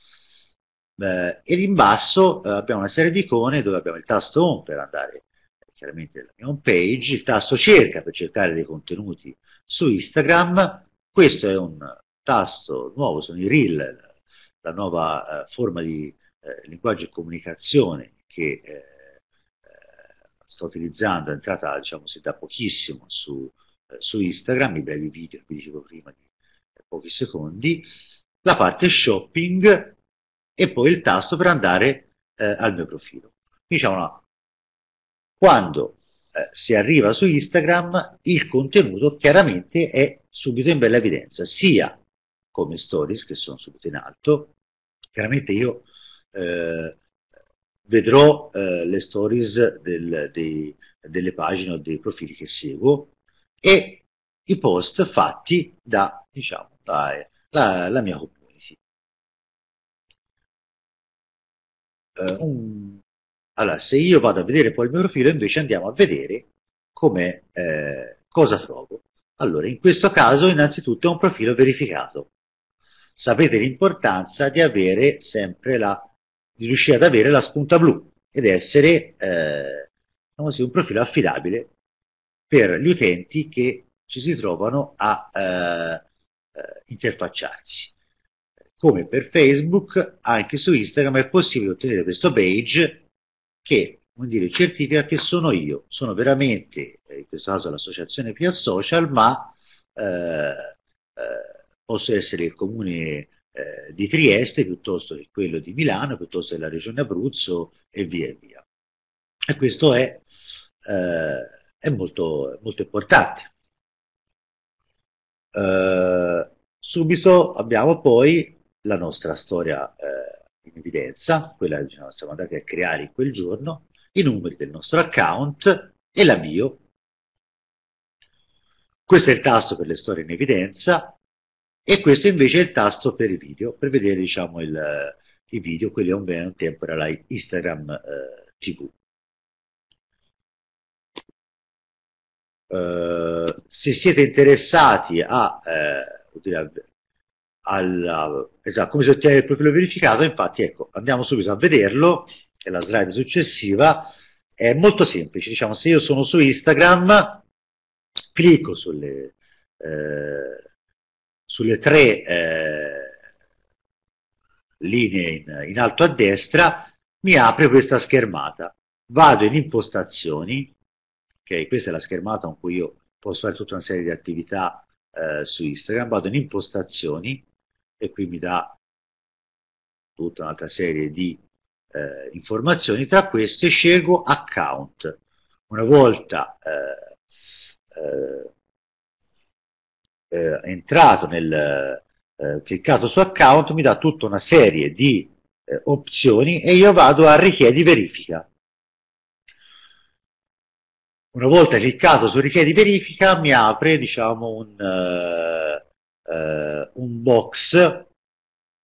eh, ed in basso eh, abbiamo una serie di icone dove abbiamo il tasto home per andare eh, chiaramente nella mia home page, il tasto cerca per cercare dei contenuti su Instagram, questo è un tasto nuovo, sono i reel, la, la nuova eh, forma di eh, linguaggio e comunicazione che eh, sto utilizzando, è entrata diciamo da pochissimo su, eh, su Instagram, i brevi video che vi dicevo prima di eh, pochi secondi, la parte shopping e poi il tasto per andare eh, al mio profilo. Diciamo, no, quando eh, si arriva su Instagram, il contenuto chiaramente è subito in bella evidenza, sia come stories che sono subito in alto, chiaramente io eh, vedrò eh, le stories del, dei, delle pagine o dei profili che seguo e i post fatti da, diciamo, da, la, la, mia community. Eh, mm. allora, se io vado a vedere poi il mio profilo, invece andiamo a vedere come, eh, cosa trovo. Allora, in questo caso innanzitutto è un profilo verificato. Sapete l'importanza di avere sempre la di riuscire ad avere la spunta blu ed essere eh, diciamo così, un profilo affidabile per gli utenti che ci si trovano a eh, eh, interfacciarsi. Come per Facebook, anche su Instagram è possibile ottenere questo page che dire, certifica che sono io, sono veramente, eh, in questo caso l'associazione Pia Social, ma eh, eh, posso essere il comune eh, di Trieste piuttosto che quello di Milano, piuttosto che la regione Abruzzo e via e via. E questo è, eh, è molto, molto, importante. Eh, subito abbiamo poi la nostra storia eh, in evidenza, quella che diciamo, siamo andati a creare in quel giorno, i numeri del nostro account e l'avvio. Questo è il tasto per le storie in evidenza, e questo invece è il tasto per i video, per vedere diciamo, il, i video, quelli on un tempo era Instagram eh, TV. Uh, eh, se siete interessati a, eh, alla, esatto, come si ottiene il profilo verificato, infatti ecco, andiamo subito a vederlo, che è la slide successiva, è molto semplice, diciamo se io sono su Instagram, clicco sulle... Eh, sulle tre eh, linee in, in alto a destra, mi apre questa schermata. Vado in impostazioni, ok, questa è la schermata con cui io posso fare tutta una serie di attività eh, su Instagram, vado in impostazioni e qui mi dà tutta un'altra serie di eh, informazioni, tra queste scelgo account. Una volta eh, eh eh, entrato nel, eh, cliccato su account, mi dà tutta una serie di eh, opzioni e io vado a richiedi verifica. Una volta cliccato su richiedi verifica mi apre diciamo un, uh, un box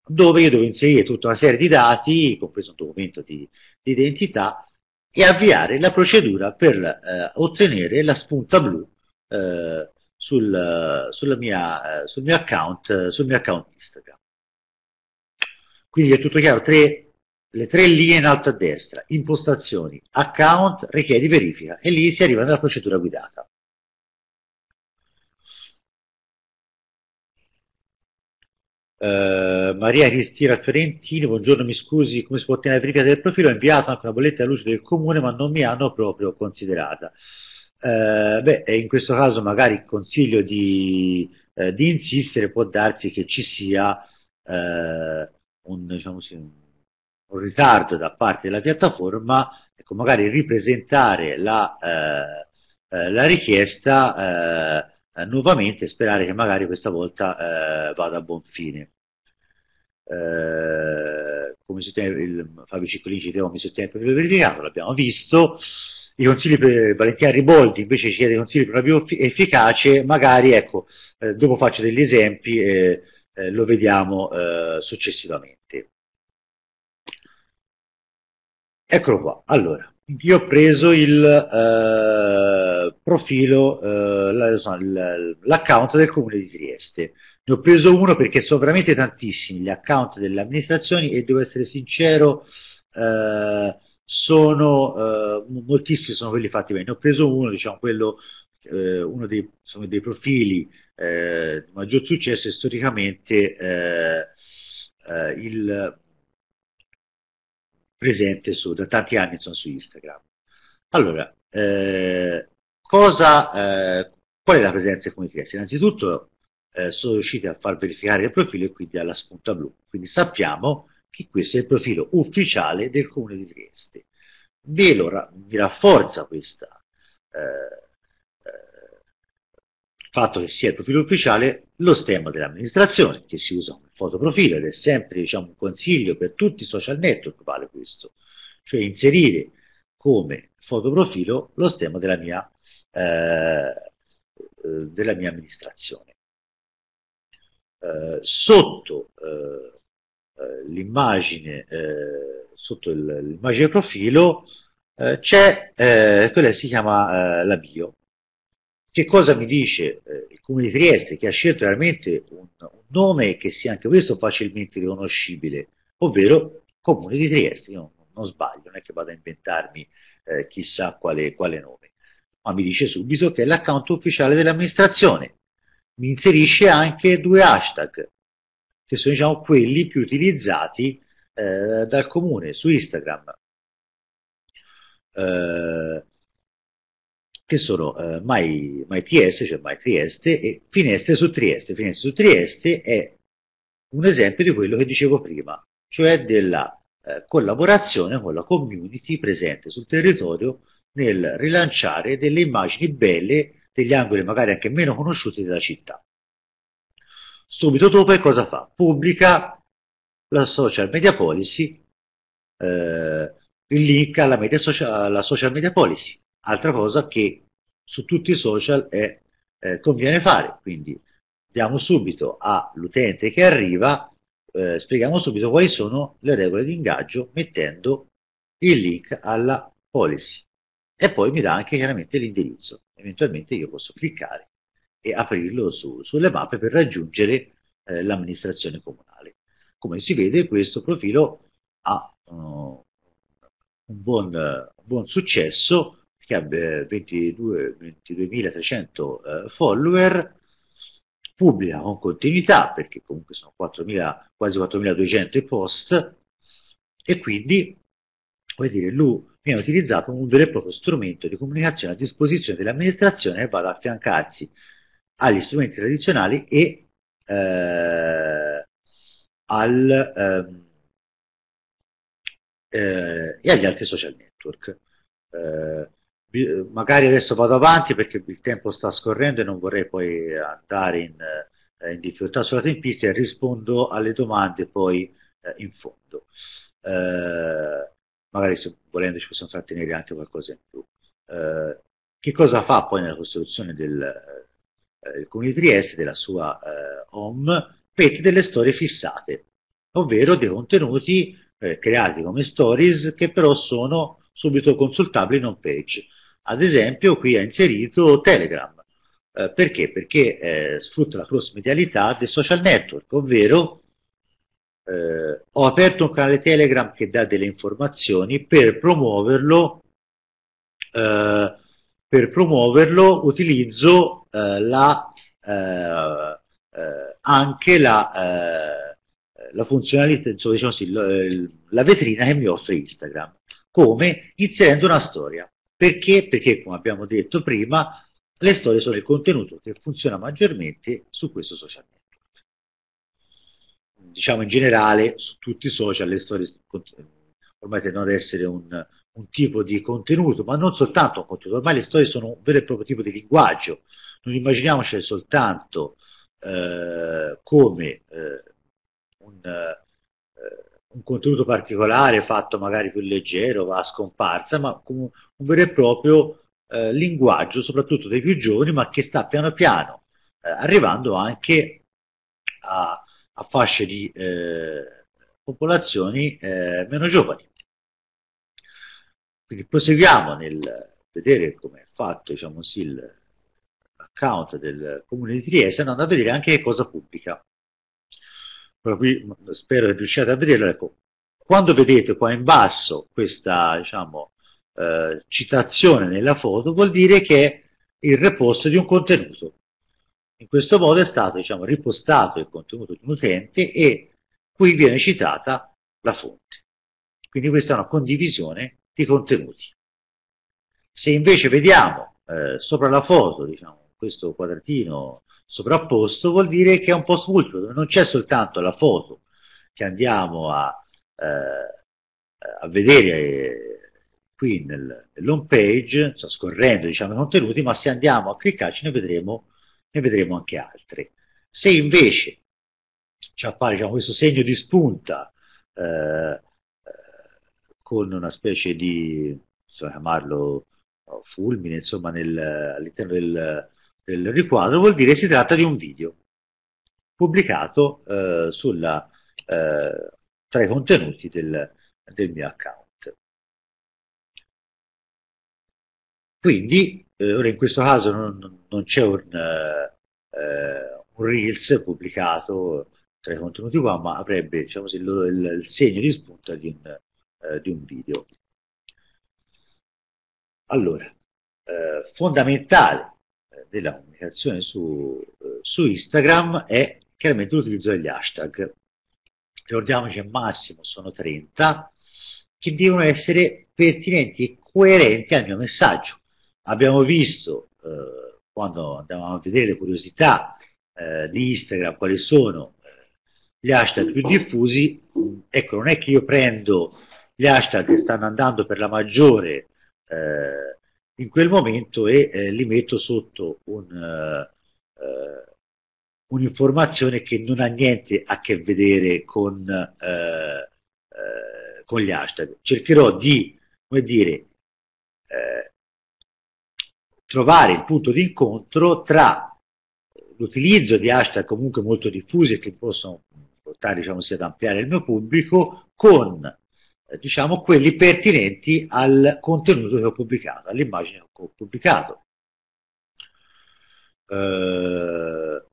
dove io devo inserire tutta una serie di dati, compreso un documento di, di identità, e avviare la procedura per eh, ottenere la spunta blu eh, sul, mia, eh, sul, mio account, eh, sul mio account Instagram. Quindi è tutto chiaro, tre, le tre linee in alto a destra, impostazioni, account, richiedi verifica e lì si arriva nella procedura guidata. Uh, Maria Cristina Fiorentini, buongiorno, mi scusi, come si può ottenere la verifica del profilo? Ho inviato anche una bolletta alla luce del comune, ma non mi hanno proprio considerata eh, beh, in questo caso magari consiglio di, eh, di, insistere, può darsi che ci sia eh, un, diciamo così, un, ritardo da parte della piattaforma, ecco, magari ripresentare la, eh, eh, la richiesta eh, nuovamente e sperare che magari questa volta vada a buon fine. come sostiene il, Fabio Ciccolini, oh, mi sostiene proprio verificato, l'abbiamo visto, i consigli per Valentiano Riboldi invece ci chiede consigli proprio una efficace, magari ecco, eh, dopo faccio degli esempi e eh, lo vediamo eh, successivamente. Eccolo qua, allora, io ho preso il eh, profilo, eh, l'account del comune di Trieste, ne ho preso uno perché sono veramente tantissimi gli account delle amministrazioni e devo essere sincero, eh, sono eh, moltissimi sono quelli fatti bene. Ne ho preso uno, diciamo, quello, eh, uno dei, insomma, dei profili eh, di maggior successo è storicamente eh, eh, il presente su, da tanti anni insomma, su Instagram. Allora, eh, cosa, qual è la presenza di Comitresi? Innanzitutto sono riusciti a far verificare il profilo e quindi alla spunta blu, quindi sappiamo che questo è il profilo ufficiale del Comune di Trieste. Ve lo ra vi rafforza questo eh, eh, fatto che sia il profilo ufficiale lo stemma dell'amministrazione, che si usa come fotoprofilo ed è sempre diciamo, un consiglio per tutti i social network, vale questo, cioè inserire come fotoprofilo lo stemma della mia, eh, eh della mia amministrazione. Eh, sotto eh, eh, l'immagine eh, sotto il, l'immagine profilo eh, c'è quella che si chiama la bio. Che cosa mi dice il Comune di Trieste che ha scelto veramente un, un nome che sia anche questo facilmente riconoscibile, ovvero Comune di Trieste, io non, non sbaglio, non è che vado a inventarmi eh, chissà quale, quale, nome, ma mi dice subito che è l'account ufficiale dell'amministrazione. Mi inserisce anche due hashtag, che sono diciamo, quelli più utilizzati eh, dal comune su Instagram. Eh, che sono eh, My, My cioè MyTrieste, e Finestre su Trieste. Finestre su Trieste è un esempio di quello che dicevo prima, cioè della eh, collaborazione con la community presente sul territorio nel rilanciare delle immagini belle degli angoli magari anche meno conosciuti della città subito dopo cosa fa? Pubblica la social media policy, eh, il link alla, media social, alla social media policy, altra cosa che su tutti i social è, eh, conviene fare, quindi diamo subito all'utente che arriva, eh, spieghiamo subito quali sono le regole di ingaggio mettendo il link alla policy e poi mi dà anche chiaramente l'indirizzo, eventualmente io posso cliccare e aprirlo su, sulle mappe per raggiungere eh, l'amministrazione comunale. Come si vede questo profilo ha uh, un, buon, uh, buon, successo, che ha 22.300 22, uh, follower, pubblica con continuità perché comunque sono 4.000, quasi 4.200 i post e quindi come dire, lui viene utilizzato come un vero e proprio strumento di comunicazione a disposizione dell'amministrazione e va ad affiancarsi agli strumenti tradizionali e eh, al, ehm, eh, e agli altri social network. Eh, magari adesso vado avanti perché il tempo sta scorrendo e non vorrei poi andare in, eh, in difficoltà sulla tempistica e rispondo alle domande poi eh, in fondo. Eh, magari se volendo ci possiamo trattenere anche qualcosa in più. Eh, che cosa fa poi nella costruzione del, eh, il Comune di Trieste, della sua eh, home, pete delle storie fissate, ovvero dei contenuti eh, creati come stories che però sono subito consultabili in home page. Ad esempio qui ha inserito Telegram, eh, perché? Perché eh, sfrutta la cross medialità dei social network, ovvero eh, ho aperto un canale Telegram che dà delle informazioni per promuoverlo eh, per promuoverlo utilizzo eh, la, eh, eh anche la, eh, la funzionalità, insomma, diciamo sì, la, eh, la vetrina che mi offre Instagram. Come? Inserendo una storia. Perché? Perché, come abbiamo detto prima, le storie sono il contenuto che funziona maggiormente su questo social network. Diciamo in generale, su tutti i social, le storie ormai tendono ad essere un, un tipo di contenuto, ma non soltanto un contenuto, ormai le storie sono un vero e proprio tipo di linguaggio, non immaginiamoci soltanto eh, come eh, un, eh, un, contenuto particolare fatto magari più leggero, va a scomparsa, ma come un vero e proprio eh, linguaggio, soprattutto dei più giovani, ma che sta piano piano eh, arrivando anche a, a fasce di eh, popolazioni meno giovani. Quindi proseguiamo nel vedere come è fatto diciamo così, l'account del comune di Trieste andando a vedere anche cosa pubblica. Qui, spero che riusciate a vederlo. Ecco, quando vedete qua in basso questa diciamo, eh, citazione nella foto vuol dire che è il reposto di un contenuto. In questo modo è stato diciamo, ripostato il contenuto di un utente e qui viene citata la fonte. Quindi questa è una condivisione i contenuti. Se invece vediamo eh, sopra la foto, diciamo, questo quadratino sovrapposto, vuol dire che è un post multiplo, non c'è soltanto la foto che andiamo a, eh, a vedere eh, qui nel, nell'home page, cioè scorrendo diciamo, i contenuti, ma se andiamo a cliccarci ne vedremo, ne vedremo anche altre. Se invece ci appare diciamo, questo segno di spunta eh, con una specie di, so chiamarlo, fulmine, insomma, nel, all'interno del, del, riquadro, vuol dire che si tratta di un video pubblicato eh, sulla, eh, tra i contenuti del, del mio account. Quindi, eh, ora in questo caso non, non c'è un, eh, un, Reels pubblicato tra i contenuti qua, ma avrebbe diciamo, il, il, il segno di spunta di un, eh, di un video. Allora, eh, fondamentale eh, della comunicazione su, eh, su, Instagram è chiaramente l'utilizzo degli hashtag. Ricordiamoci al massimo sono 30 che devono essere pertinenti e coerenti al mio messaggio. Abbiamo visto eh, quando andavamo a vedere le curiosità eh, di Instagram quali sono eh, gli hashtag più diffusi. Ecco, non è che io prendo gli hashtag stanno andando per la maggiore eh, in quel momento e eh, li metto sotto un, eh, eh un'informazione che non ha niente a che vedere con, eh, eh, con gli hashtag. Cercherò di, come dire, trovare il punto di incontro tra l'utilizzo di hashtag comunque molto diffusi e che possono portare diciamo, sia ad ampliare il mio pubblico con diciamo quelli pertinenti al contenuto che ho pubblicato, all'immagine che ho pubblicato. Eh,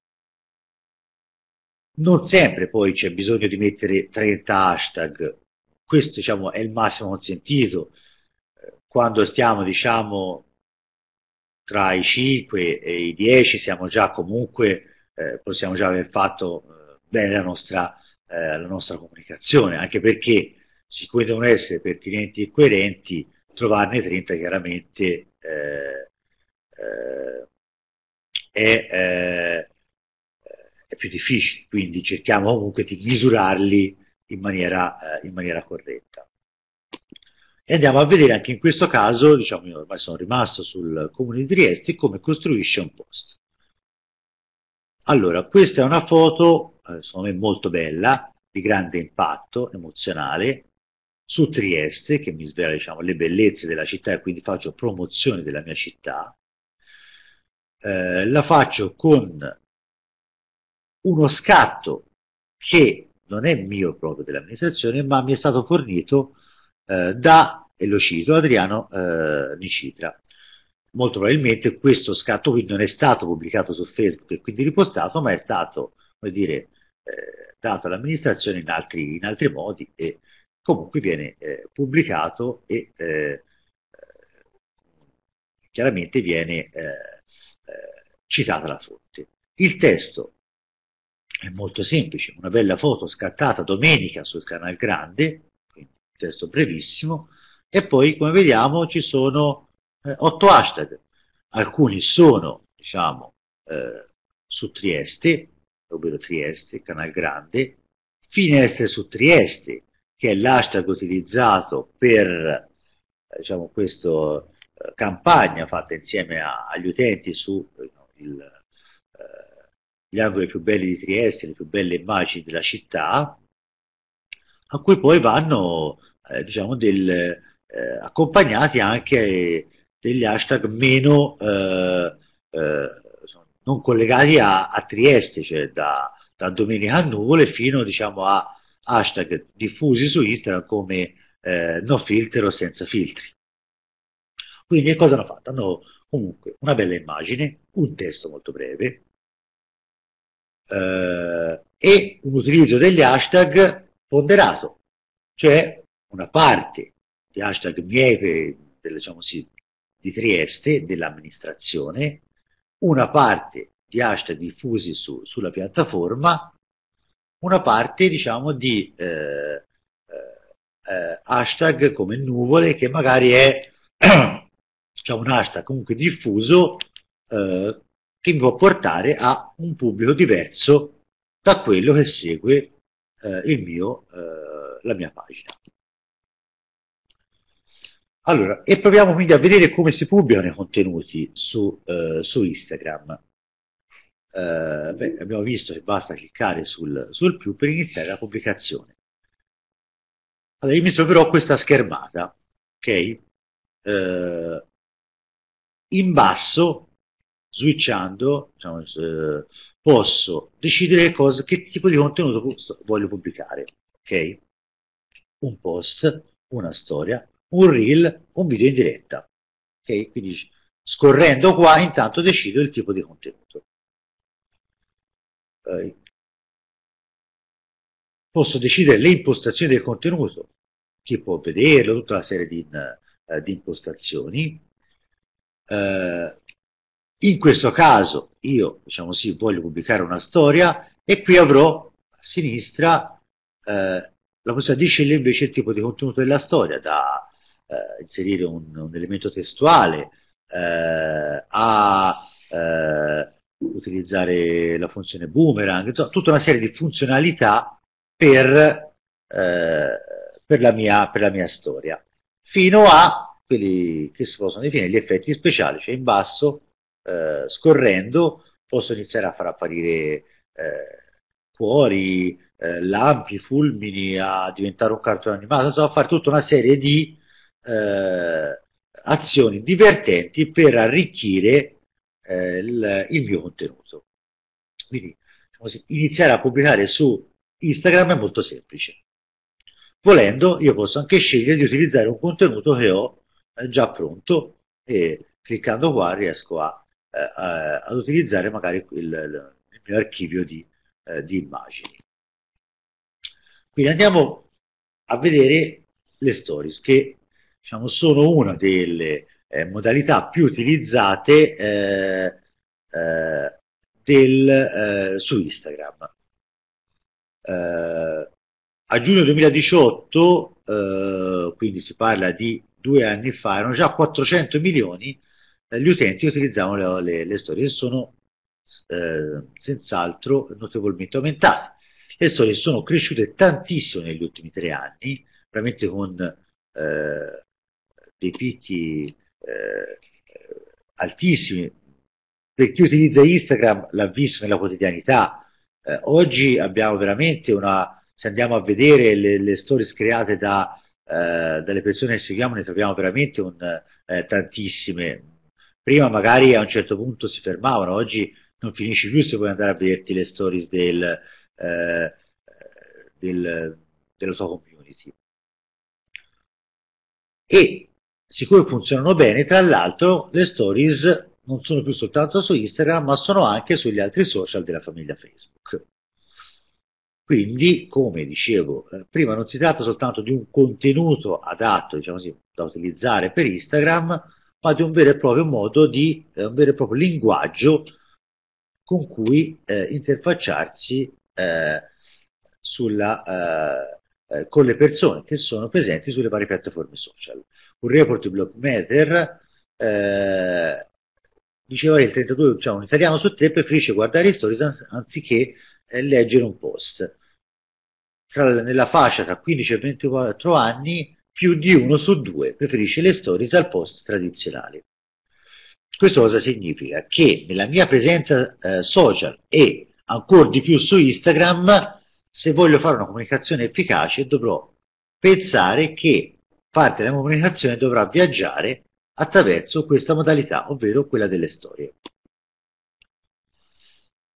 non sempre poi c'è bisogno di mettere 30 hashtag, questo diciamo, è il massimo consentito. Eh, quando stiamo diciamo, tra i 5 e i 10 siamo già comunque, eh, possiamo già aver fatto eh, bene la nostra, eh, la nostra comunicazione, anche perché siccome devono essere pertinenti e coerenti, trovarne 30 chiaramente eh, eh, è, eh, è, più difficile, quindi cerchiamo comunque di misurarli in maniera, eh, in maniera corretta. E andiamo a vedere anche in questo caso, diciamo io ormai sono rimasto sul comune di Trieste, come costruisce un post. Allora, questa è una foto, eh, secondo me molto bella, di grande impatto emozionale, su Trieste, che mi svela diciamo, le bellezze della città e quindi faccio promozione della mia città. Eh, la faccio con uno scatto che non è mio proprio dell'amministrazione, ma mi è stato fornito eh, da, e lo cito, Adriano eh, Nicitra. Molto probabilmente questo scatto qui non è stato pubblicato su Facebook e quindi ripostato, ma è stato, come dire, eh, dato all'amministrazione in altri, in altri modi e comunque viene eh, pubblicato e eh, chiaramente viene eh, eh, citata la fonte. Il testo è molto semplice, una bella foto scattata domenica sul canal grande, un testo brevissimo, e poi come vediamo ci sono eh, otto hashtag, alcuni sono diciamo eh, su Trieste, ovvero Trieste, canal grande, finestre su Trieste, che è l'hashtag utilizzato per eh, diciamo, questa eh, campagna fatta insieme agli utenti su no, il, eh, gli angoli più belli di Trieste, le più belle immagini della città, a cui poi vanno eh, diciamo, del, eh, accompagnati anche degli hashtag meno eh, non collegati a, a Trieste, cioè da, da Domenica a Nuvole fino diciamo, a hashtag diffusi su Instagram come eh, no o senza filtri. Quindi cosa hanno fatto? Hanno comunque una bella immagine, un testo molto breve eh, e un utilizzo degli hashtag ponderato, cioè una parte di hashtag miei, diciamo sì, di Trieste, dell'amministrazione, una parte di hashtag diffusi su, sulla piattaforma una parte diciamo di eh, eh, eh, hashtag come nuvole che magari è diciamo, un hashtag comunque diffuso eh, che mi può portare a un pubblico diverso da quello che segue eh, mio, eh, la mia pagina. Allora, e proviamo quindi a vedere come si pubblicano i contenuti su, su Instagram. Eh, beh, abbiamo visto che basta cliccare sul, sul più per iniziare la pubblicazione. Allora, io mi troverò questa schermata, ok? Eh, in basso, switchando, diciamo, eh, posso decidere cosa, che tipo di contenuto voglio pubblicare, ok? Un post, una storia, un reel, un video in diretta, ok? Quindi scorrendo qua intanto decido il tipo di contenuto. Eh, posso decidere le impostazioni del contenuto, chi può vederlo, tutta una serie di, uh, di impostazioni. Uh, in questo caso io, diciamo sì, voglio pubblicare una storia e qui avrò a sinistra uh, la possibilità di scegliere invece il tipo di contenuto della storia, da inserire un, un, elemento testuale a utilizzare la funzione boomerang, insomma, tutta una serie di funzionalità per, eh, per, la, mia, per la mia storia, fino a quelli che si possono definire gli effetti speciali, cioè in basso, eh, scorrendo, posso iniziare a far apparire eh, cuori, eh, lampi, fulmini, a diventare un cartone animato, insomma, a fare tutta una serie di eh, azioni divertenti per arricchire eh, il, il, mio contenuto. Quindi diciamo, iniziare a pubblicare su Instagram è molto semplice. Volendo io posso anche scegliere di utilizzare un contenuto che ho eh, già pronto e cliccando qua riesco a, eh, a, ad utilizzare magari il, il mio archivio di, eh, di immagini. Quindi andiamo a vedere le stories che diciamo, sono una delle eh, modalità più utilizzate eh, eh, del, eh, su Instagram. Eh, a giugno 2018, eh, quindi si parla di due anni fa, erano già 400 milioni gli utenti che utilizzavano le, le, le storie e sono senz'altro notevolmente aumentate. Le storie sono cresciute tantissimo negli ultimi tre anni, veramente con dei picchi eh, altissimi. Per chi utilizza Instagram l'ha visto nella quotidianità. Eh, oggi abbiamo veramente una, se andiamo a vedere le, le stories create da, eh, dalle persone che seguiamo, ne troviamo veramente un, eh, tantissime. Prima magari a un certo punto si fermavano, oggi non finisci più se vuoi andare a vederti le stories del, eh, del, della tua community. E siccome funzionano bene, tra l'altro le stories non sono più soltanto su Instagram, ma sono anche sugli altri social della famiglia Facebook. Quindi, come dicevo eh, prima, non si tratta soltanto di un contenuto adatto, diciamo così, da utilizzare per Instagram, ma di un vero e proprio modo di, eh, un vero e proprio linguaggio con cui eh, interfacciarsi eh, sulla eh, con le persone che sono presenti sulle varie piattaforme social. Un report di Blockmeter eh, diceva che il 32, cioè un italiano su tre preferisce guardare i stories anziché eh, leggere un post. Tra, nella fascia tra 15 e 24 anni più di uno su due preferisce le stories al post tradizionale. Questo cosa significa? Che nella mia presenza eh, social e ancora di più su Instagram se voglio fare una comunicazione efficace dovrò pensare che parte della comunicazione dovrà viaggiare attraverso questa modalità, ovvero quella delle storie.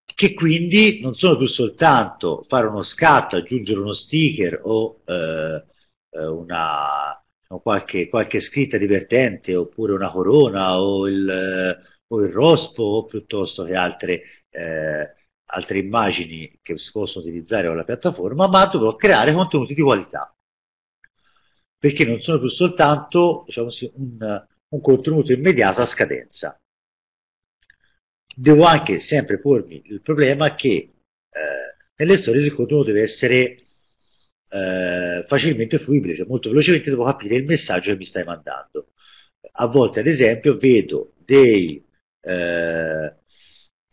Che quindi non sono più soltanto fare uno scatto, aggiungere uno sticker o eh, eh una, qualche, qualche, scritta divertente oppure una corona o il, eh, o il rospo piuttosto che altre eh, altre immagini che si possono utilizzare con la piattaforma, ma dovrò creare contenuti di qualità, perché non sono più soltanto diciamo, un, un contenuto immediato a scadenza. Devo anche sempre pormi il problema che eh, nelle storie il contenuto deve essere eh, facilmente fruibile, cioè molto velocemente devo capire il messaggio che mi stai mandando. A volte, ad esempio, vedo dei eh,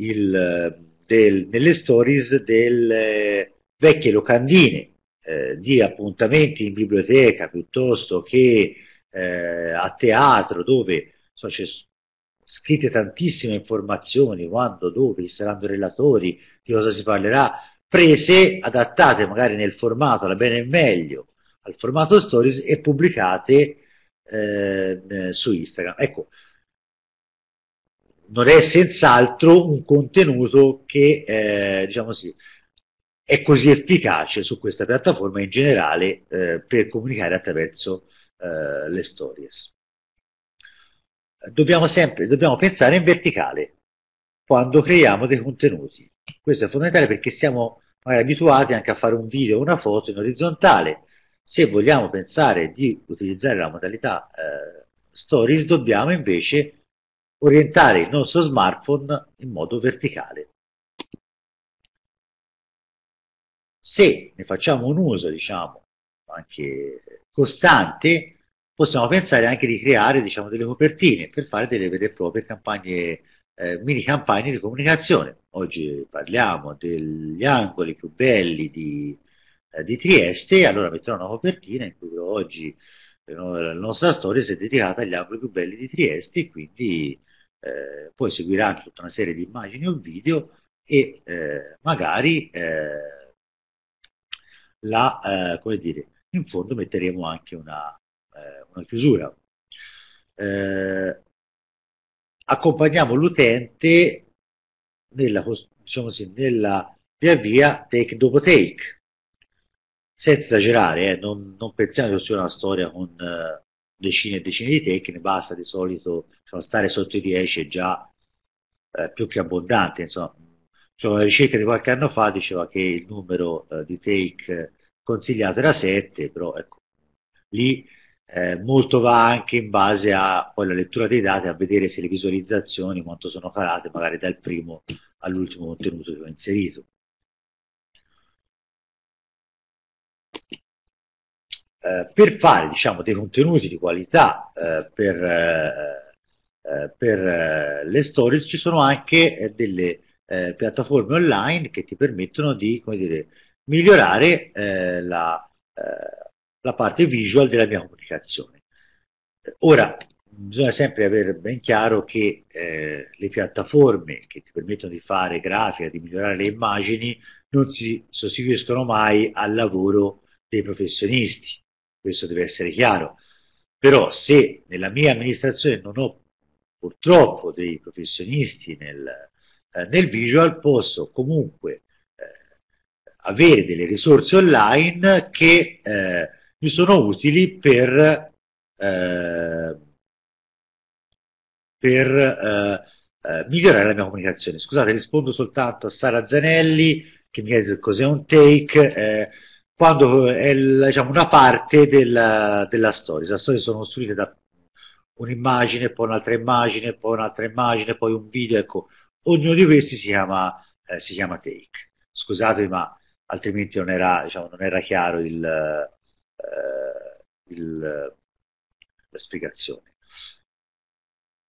il, del, nelle stories delle eh, vecchie locandine eh, di appuntamenti in biblioteca piuttosto che eh, a teatro dove so, c'è scritte tantissime informazioni quando, dove, ci saranno relatori, di cosa si parlerà, prese, adattate magari nel formato la bene e meglio al formato stories e pubblicate eh, eh su Instagram. Ecco, non è senz'altro un contenuto che eh, diciamo sì, è così efficace su questa piattaforma in generale eh, per comunicare attraverso eh, le stories. Dobbiamo, sempre, dobbiamo pensare in verticale quando creiamo dei contenuti. Questo è fondamentale perché siamo magari abituati anche a fare un video o una foto in orizzontale. Se vogliamo pensare di utilizzare la modalità eh, stories dobbiamo invece orientare il nostro smartphone in modo verticale. Se ne facciamo un uso, diciamo, anche costante, possiamo pensare anche di creare diciamo, delle copertine per fare delle vere e proprie campagne, eh, mini campagne di comunicazione. Oggi parliamo degli angoli più belli di, eh, di Trieste, allora metterò una copertina in cui oggi eh, la nostra storia si è dedicata agli angoli più belli di Trieste, quindi eh, poi seguirà tutta una serie di immagini o video e eh, magari eh, la, eh, come dire, in fondo metteremo anche una, eh, una chiusura. Eh, accompagniamo l'utente nella, diciamo sì, nella via via take dopo take senza esagerare, eh, non, non, pensiamo che sia una storia con eh, decine e decine di take, ne basta di solito insomma, stare sotto i 10 è già eh, più che abbondante. Insomma. Cioè, una ricerca di qualche anno fa diceva che il numero eh, di take consigliato era 7, però ecco, lì eh, molto va anche in base a poi la lettura dei dati, a vedere se le visualizzazioni quanto sono calate magari dal primo all'ultimo contenuto che ho inserito. Eh, per fare diciamo, dei contenuti di qualità eh, per, eh, eh per eh, le stories ci sono anche delle piattaforme online che ti permettono di dire, migliorare la, la, parte visual della mia comunicazione. Ora, bisogna sempre avere ben chiaro che le piattaforme che ti permettono di fare grafica, di migliorare le immagini, non si sostituiscono mai al lavoro dei professionisti questo deve essere chiaro. Però se nella mia amministrazione non ho purtroppo dei professionisti nel, eh, nel visual, posso comunque eh, avere delle risorse online che eh, mi sono utili per, eh, per eh, eh, migliorare la mia comunicazione. Scusate, rispondo soltanto a Sara Zanelli che mi chiede cos'è un take quando è diciamo, una parte della, della storia. Le storie sono costruite da un'immagine, poi un'altra immagine, poi un'altra immagine, poi un video, ecco, ognuno di questi si chiama, eh, si chiama take. Scusatemi, ma altrimenti non era, diciamo, non era chiaro il, eh, il, la spiegazione.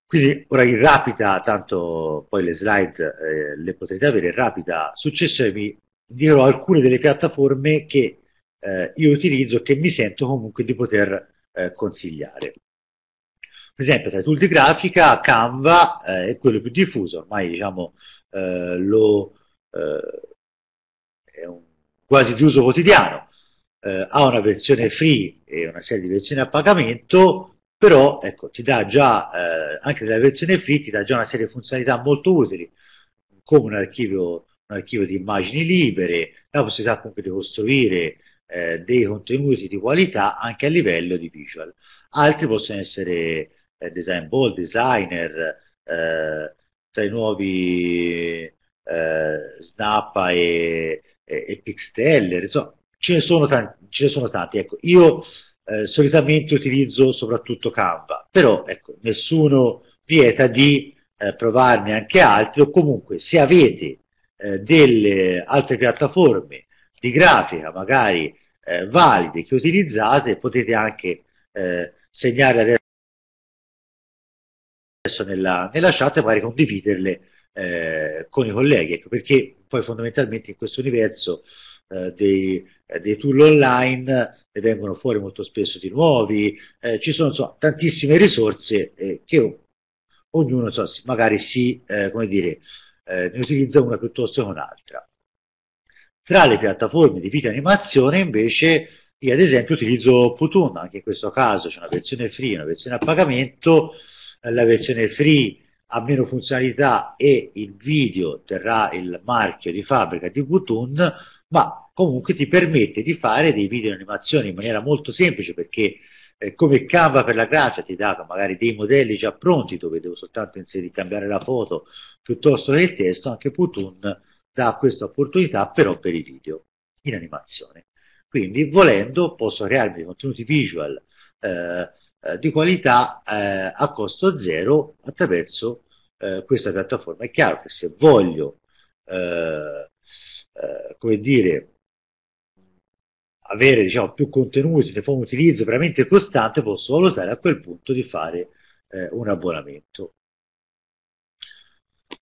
Quindi ora in rapida, tanto poi le slide eh, le potrete avere, in rapida successione mi dirò alcune delle piattaforme che eh, io utilizzo e che mi sento comunque di poter eh, consigliare. Per esempio tra i tool di grafica Canva eh, è quello più diffuso, ormai diciamo eh, lo, eh, è un, quasi di uso quotidiano, eh, ha una versione free e una serie di versioni a pagamento, però ecco, ti dà già, anche nella versione free, ti dà già una serie di funzionalità molto utili, come un archivio un archivio di immagini libere, la possibilità comunque di costruire eh, dei contenuti di qualità anche a livello di visual. Altri possono essere eh, design ball, designer, eh, tra i nuovi eh, Snappa e, e, e Pixteller, insomma, ce ne sono tanti. Ne sono tanti. Ecco, io eh, solitamente utilizzo soprattutto Canva, però ecco, nessuno vieta di eh, provarne anche altri o comunque se avete eh, delle altre piattaforme di grafica magari eh, valide che utilizzate potete anche eh, segnare adesso nella, nella chat e magari condividerle eh, con i colleghi ecco, perché poi fondamentalmente in questo universo eh, dei, eh, dei, tool online ne vengono fuori molto spesso di nuovi ci sono insomma, tantissime risorse che ognuno insomma, magari si come dire eh, ne utilizza una piuttosto che un'altra. Tra le piattaforme di video animazione invece io ad esempio utilizzo Putoon, anche in questo caso c'è una versione free e una versione a pagamento, eh, la versione free ha meno funzionalità e il video terrà il marchio di fabbrica di Putoon, ma comunque ti permette di fare dei video animazioni in maniera molto semplice perché eh, come Canva per la grazia ti dà magari dei modelli già pronti dove devo soltanto inserire, cambiare la foto piuttosto che il testo, anche Putun dà questa opportunità però per i video in animazione. Quindi volendo posso crearmi contenuti visual eh, eh, di qualità eh, a costo zero attraverso eh, questa piattaforma. È chiaro che se voglio, eh, come dire, avere diciamo, più contenuti, ne fa un utilizzo veramente costante, posso valutare a quel punto di fare eh, un abbonamento.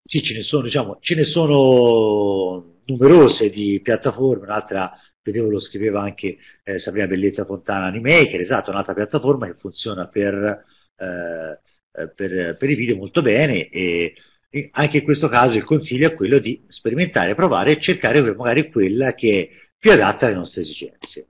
Sì, ce ne sono, diciamo, ce ne sono numerose di piattaforme, un'altra vedevo lo scriveva anche eh, Sabrina Bellezza Fontana Animaker, esatto, un'altra piattaforma che funziona per, eh, eh, per, per i video molto bene e, e anche in questo caso il consiglio è quello di sperimentare, provare e cercare magari quella che è più adatta alle nostre esigenze.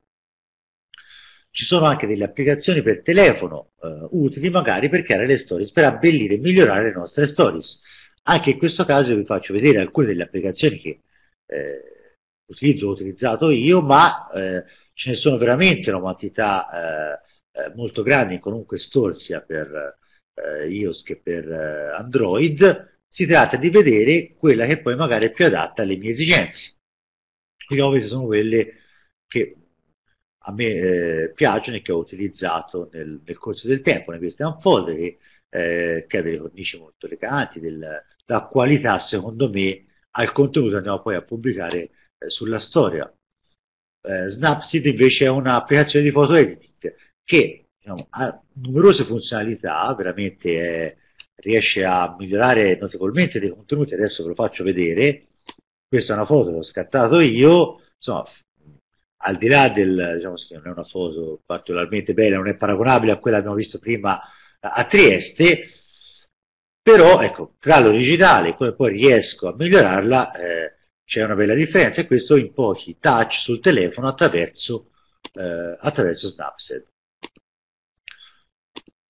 Ci sono anche delle applicazioni per telefono eh, utili magari per creare le stories, per abbellire e migliorare le nostre stories. Anche in questo caso vi faccio vedere alcune delle applicazioni che eh, utilizzo, ho utilizzato io, ma eh, ce ne sono veramente una quantità eh, eh, molto grande comunque qualunque store sia per eh, iOS che per Android. Si tratta di vedere quella che poi magari è più adatta alle mie esigenze gli ovest sono quelli che a me eh, piacciono e che ho utilizzato nel, nel corso del tempo, ne Western Fold, eh, che ha delle cornici molto eleganti, del, qualità secondo me al contenuto che andiamo poi a pubblicare eh, sulla storia. Eh, Snapseed invece è un'applicazione di photo editing che diciamo, ha numerose funzionalità, veramente è, eh, riesce a migliorare notevolmente dei contenuti, adesso ve lo faccio vedere, questa è una foto che ho scattato io insomma al di là del diciamo non è una foto particolarmente bella non è paragonabile a quella che abbiamo visto prima eh, a Trieste però ecco tra l'originale e come poi riesco a migliorarla eh, c'è una bella differenza e questo in pochi touch sul telefono attraverso, eh, attraverso Snapseed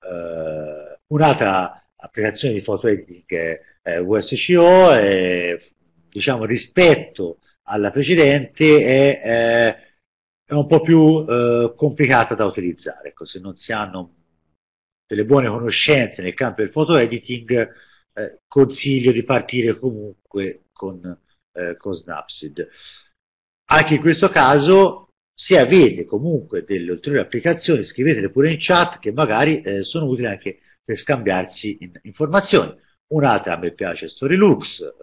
eh, un'altra applicazione di foto editing eh, USCO è diciamo, rispetto alla precedente è, è, è un po' più eh, complicata da utilizzare. Ecco, se non si hanno delle buone conoscenze nel campo del photo editing, eh, consiglio di partire comunque con, eh, con Snapseed. Anche in questo caso, se avete comunque delle ulteriori applicazioni, scrivetele pure in chat che magari eh, sono utili anche per scambiarsi in informazioni. Un'altra a me piace Storylux, eh,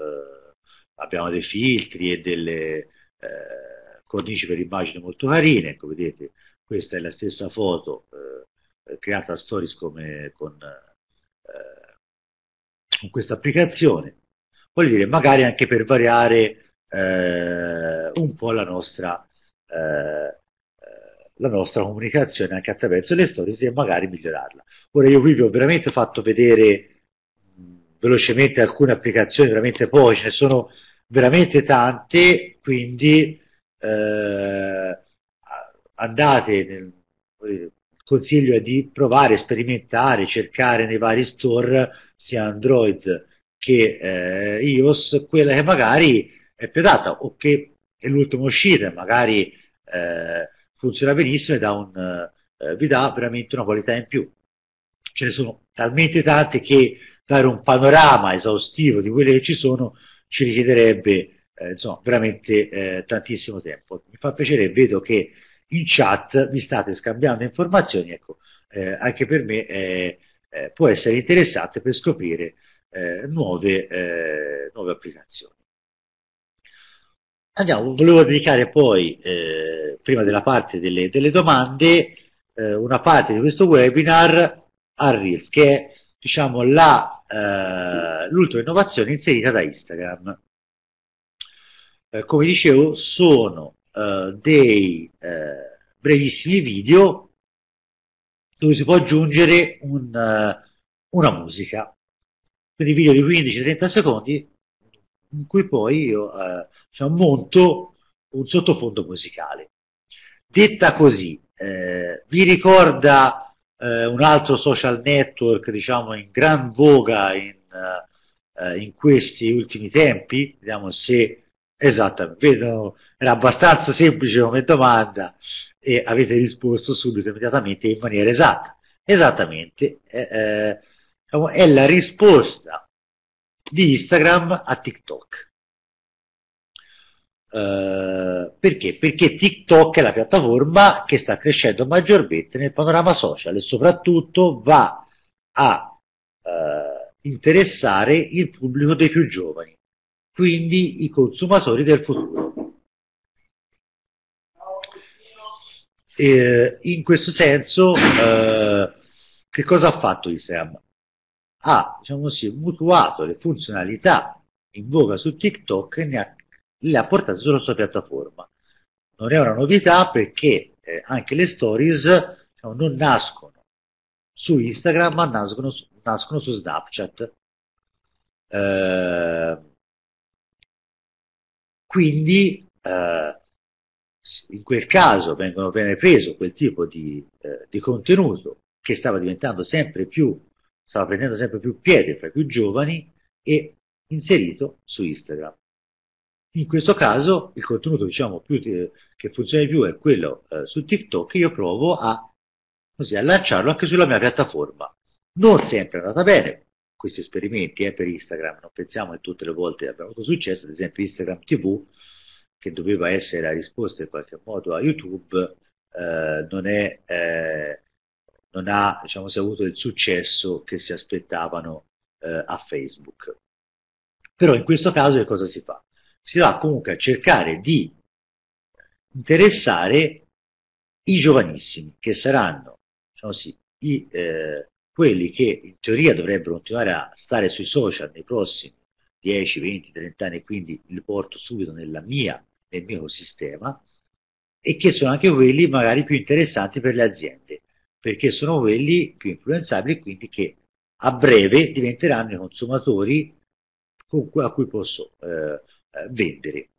abbiamo dei filtri e delle eh, cornici per immagine molto carine, ecco vedete questa è la stessa foto eh, creata a Stories come con, eh, con questa applicazione, voglio dire magari anche per variare eh, un po' la nostra, eh, eh, la nostra comunicazione anche attraverso le stories e magari migliorarla. Ora io qui vi ho veramente fatto vedere velocemente alcune applicazioni, veramente poi ce ne sono veramente tante, quindi eh, andate, nel, il consiglio è di provare, sperimentare, cercare nei vari store sia Android che eh, iOS quella che magari è più adatta o che è l'ultima uscita, magari eh, funziona benissimo e dà un, eh, vi dà veramente una qualità in più. Ce ne sono talmente tante che dare un panorama esaustivo di quelle che ci sono ci richiederebbe eh, insomma, veramente eh, tantissimo tempo. Mi fa piacere, vedo che in chat vi state scambiando informazioni, ecco, eh, anche per me eh, eh, può essere interessante per scoprire eh, nuove, nuove, applicazioni. Andiamo, volevo dedicare poi, prima della parte delle, delle domande, una parte di questo webinar a Reels, che è diciamo, la eh, l'ultima innovazione inserita da Instagram. Eh, come dicevo, sono eh, dei eh, brevissimi video dove si può aggiungere un, una musica. Quindi video di 15-30 secondi in cui poi io diciamo, monto un sottofondo musicale. Detta così, vi ricorda eh, un altro social network diciamo in gran voga in, eh, in questi ultimi tempi, vediamo se esatto, vedo, era abbastanza semplice come domanda e avete risposto subito immediatamente in maniera esatta. Esattamente, eh, eh diciamo, è la risposta di Instagram a TikTok. Eh, perché? Perché TikTok è la piattaforma che sta crescendo maggiormente nel panorama social e soprattutto va a uh, interessare il pubblico dei più giovani, quindi i consumatori del futuro. E, in questo senso, uh, che cosa ha fatto Instagram? Ha diciamo così, mutuato le funzionalità in voga su TikTok e ne ha le ha portate sulla sua piattaforma. Non è una novità perché eh, anche le stories diciamo, non nascono su Instagram, ma nascono su, nascono su Snapchat. Eh, quindi eh, in quel caso vengono, viene preso quel tipo di, eh, di contenuto che stava diventando sempre più, stava prendendo sempre più piede fra i più giovani e inserito su Instagram. In questo caso il contenuto diciamo, più, che funziona di più è quello eh, su TikTok, e io provo a, così, a lanciarlo anche sulla mia piattaforma. Non sempre è andata bene questi esperimenti eh, per Instagram, non pensiamo che tutte le volte abbiamo avuto successo, ad esempio Instagram TV, che doveva essere la risposta in qualche modo a YouTube, eh, non, è, eh, non, ha diciamo, avuto il successo che si aspettavano eh, a Facebook. Però in questo caso che cosa si fa? si va comunque a cercare di interessare i giovanissimi, che saranno diciamo sì, i, eh, quelli che in teoria dovrebbero continuare a stare sui social nei prossimi 10, 20, 30 anni, quindi li porto subito nella mia, nel mio ecosistema, e che sono anche quelli magari più interessanti per le aziende, perché sono quelli più influenzabili, quindi che a breve diventeranno i consumatori a cui posso eh, vendere.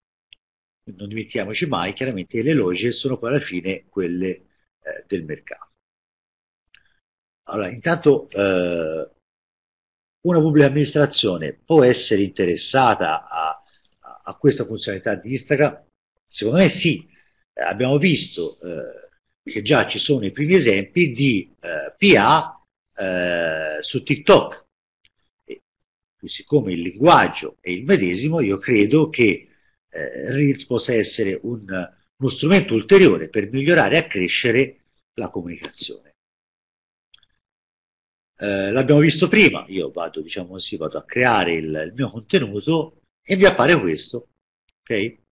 Non dimentichiamoci mai chiaramente che le logge sono poi alla fine quelle eh, del mercato. Allora, intanto eh, una pubblica amministrazione può essere interessata a, a, questa funzionalità di Instagram? Secondo me sì, eh, abbiamo visto eh, che già ci sono i primi esempi di eh, PA eh, su TikTok, siccome il linguaggio è il medesimo, io credo che eh, Reels possa essere un, uno strumento ulteriore per migliorare e accrescere la comunicazione. Eh, l'abbiamo visto prima, io vado, diciamo così, vado a creare il, il mio contenuto e vi appare questo, ok?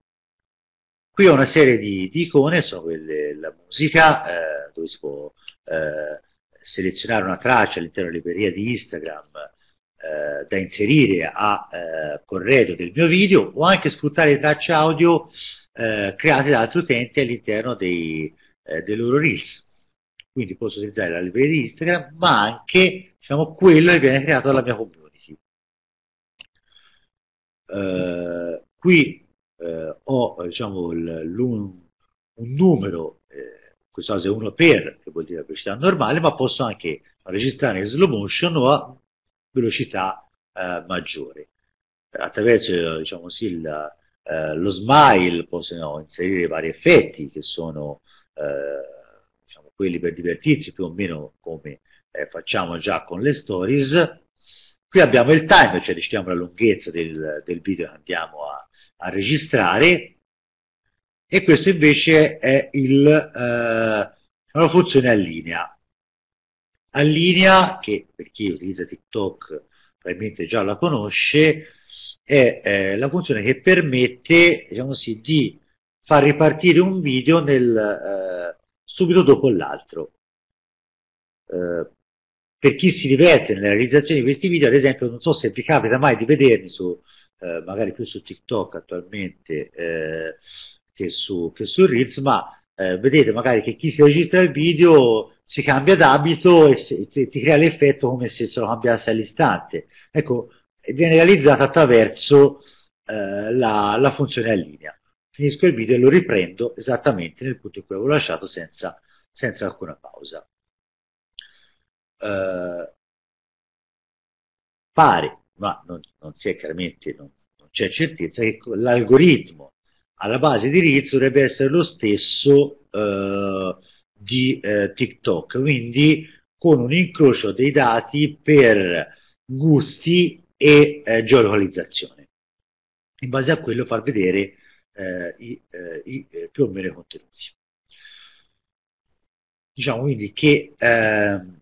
Qui ho una serie di, di icone, sono quelle, la musica, eh, dove si può eh, selezionare una traccia all'interno della libreria di Instagram, eh, da inserire a eh, corredo del mio video o anche sfruttare tracce audio eh, create da altri utenti all'interno dei, eh, dei loro reels. Quindi posso utilizzare la libreria di Instagram, ma anche diciamo, quello che viene creato dalla mia community. Eh, qui ho diciamo, l, un, un numero questo caso è 1 per, che vuol dire la velocità normale, ma posso anche registrare in slow motion o velocità eh, maggiori. Attraverso diciamo, sì, il, eh, lo smile possono inserire vari effetti che sono eh, diciamo, quelli per divertirsi più o meno come eh, facciamo già con le stories. Qui abbiamo il time, cioè decidiamo la lunghezza del, del video che andiamo a, a registrare e questo invece è il, eh, una diciamo, funzione a linea allinea, che per chi utilizza TikTok probabilmente già la conosce, è eh, la funzione che permette diciamo così, di far ripartire un video nel, eh, subito dopo l'altro. Eh, per chi si diverte nella realizzazione di questi video, ad esempio, non so se vi capita mai di vedermi su, eh, magari più su TikTok attualmente eh, che su, che su Reels, ma eh, vedete magari che chi si registra il video si cambia d'abito e, se, e ti crea l'effetto come se se lo cambiasse all'istante. Ecco, viene realizzata attraverso eh, la, la, funzione a linea. Finisco il video e lo riprendo esattamente nel punto in cui avevo lasciato senza, senza alcuna pausa. Eh, pare, ma non, non si è chiaramente, non, non c'è certezza, che l'algoritmo alla base di Reels dovrebbe essere lo stesso eh, di eh, TikTok, quindi con un incrocio dei dati per gusti e eh, geolocalizzazione. In base a quello far vedere eh, i, eh, i, eh, più o meno i contenuti. Diciamo quindi che ehm,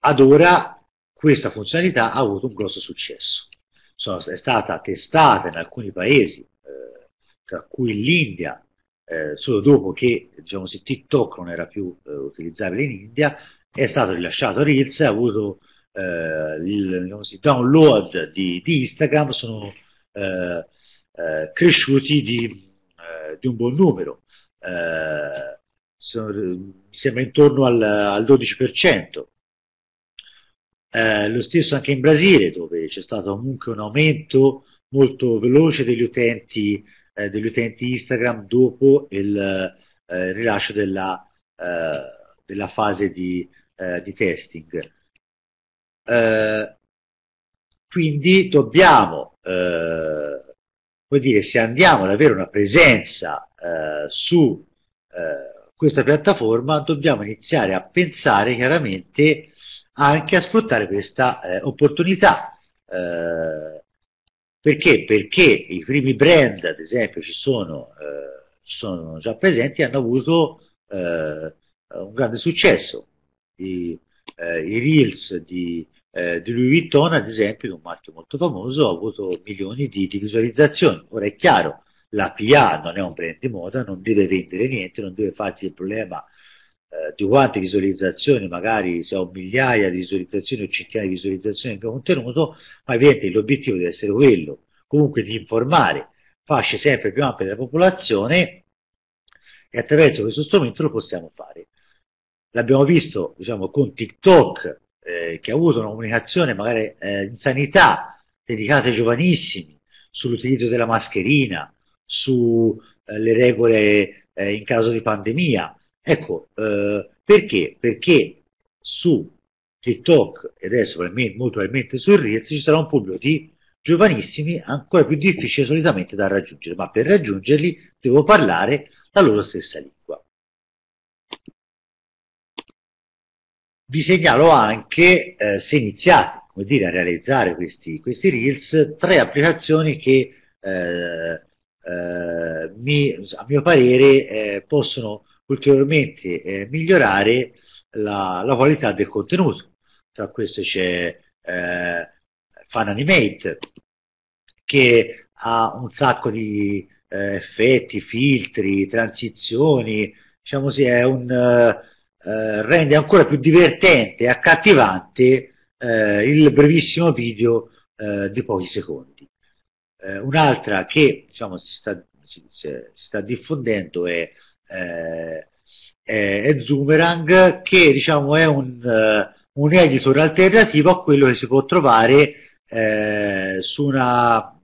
ad ora questa funzionalità ha avuto un grosso successo sono, è stata testata in alcuni paesi, eh, tra cui l'India, eh, solo dopo che diciamo così, TikTok non era più eh, utilizzabile in India, è stato rilasciato Reels, ha avuto eh, il diciamo così, download di, di, Instagram, sono eh, eh, cresciuti di, di, un buon numero. Sono, mi intorno al, al 12%. Eh, lo stesso anche in Brasile, dove c'è stato comunque un aumento molto veloce degli utenti, eh, degli utenti Instagram dopo il eh, rilascio della, eh, della, fase di, eh, di testing. quindi dobbiamo, come dire, se andiamo ad avere una presenza su questa piattaforma, dobbiamo iniziare a pensare chiaramente anche a sfruttare questa eh, opportunità. Eh, perché? Perché i primi brand, ad esempio, ci sono, eh, sono già presenti, e hanno avuto eh, un grande successo. I, eh, i reels di, eh, di Louis Vuitton, ad esempio, un marchio molto famoso, ha avuto milioni di, di visualizzazioni. Ora è chiaro, la PA non è un brand di moda, non deve vendere niente, non deve farsi il problema eh, di quante visualizzazioni, magari se ho migliaia di visualizzazioni o centinaia di visualizzazioni che mio contenuto, ma ovviamente l'obiettivo deve essere quello, comunque di informare fasce sempre più ampie della popolazione e attraverso questo strumento lo possiamo fare. L'abbiamo visto diciamo, con TikTok, eh, che ha avuto una comunicazione magari eh, in sanità dedicata ai giovanissimi, sull'utilizzo della mascherina, sulle eh, regole eh, in caso di pandemia, Ecco, eh, perché? Perché su TikTok e adesso molto probabilmente su Reels ci sarà un pubblico di giovanissimi ancora più difficile solitamente da raggiungere, ma per raggiungerli devo parlare la loro stessa lingua. Vi segnalo anche, eh, se iniziate come dire, a realizzare questi, questi Reels, tre applicazioni che eh, eh mi, a mio parere eh, possono ulteriormente eh, migliorare la, la, qualità del contenuto. Tra queste c'è eh, Animate, che ha un sacco di eh, effetti, filtri, transizioni, diciamo sì, è un, eh, rende ancora più divertente e accattivante eh, il brevissimo video eh, di pochi secondi. Eh, un'altra che diciamo, si, sta, si, si sta diffondendo è eh, eh, è Zoomerang che diciamo è un, eh, un, editor alternativo a quello che si può trovare eh, su una,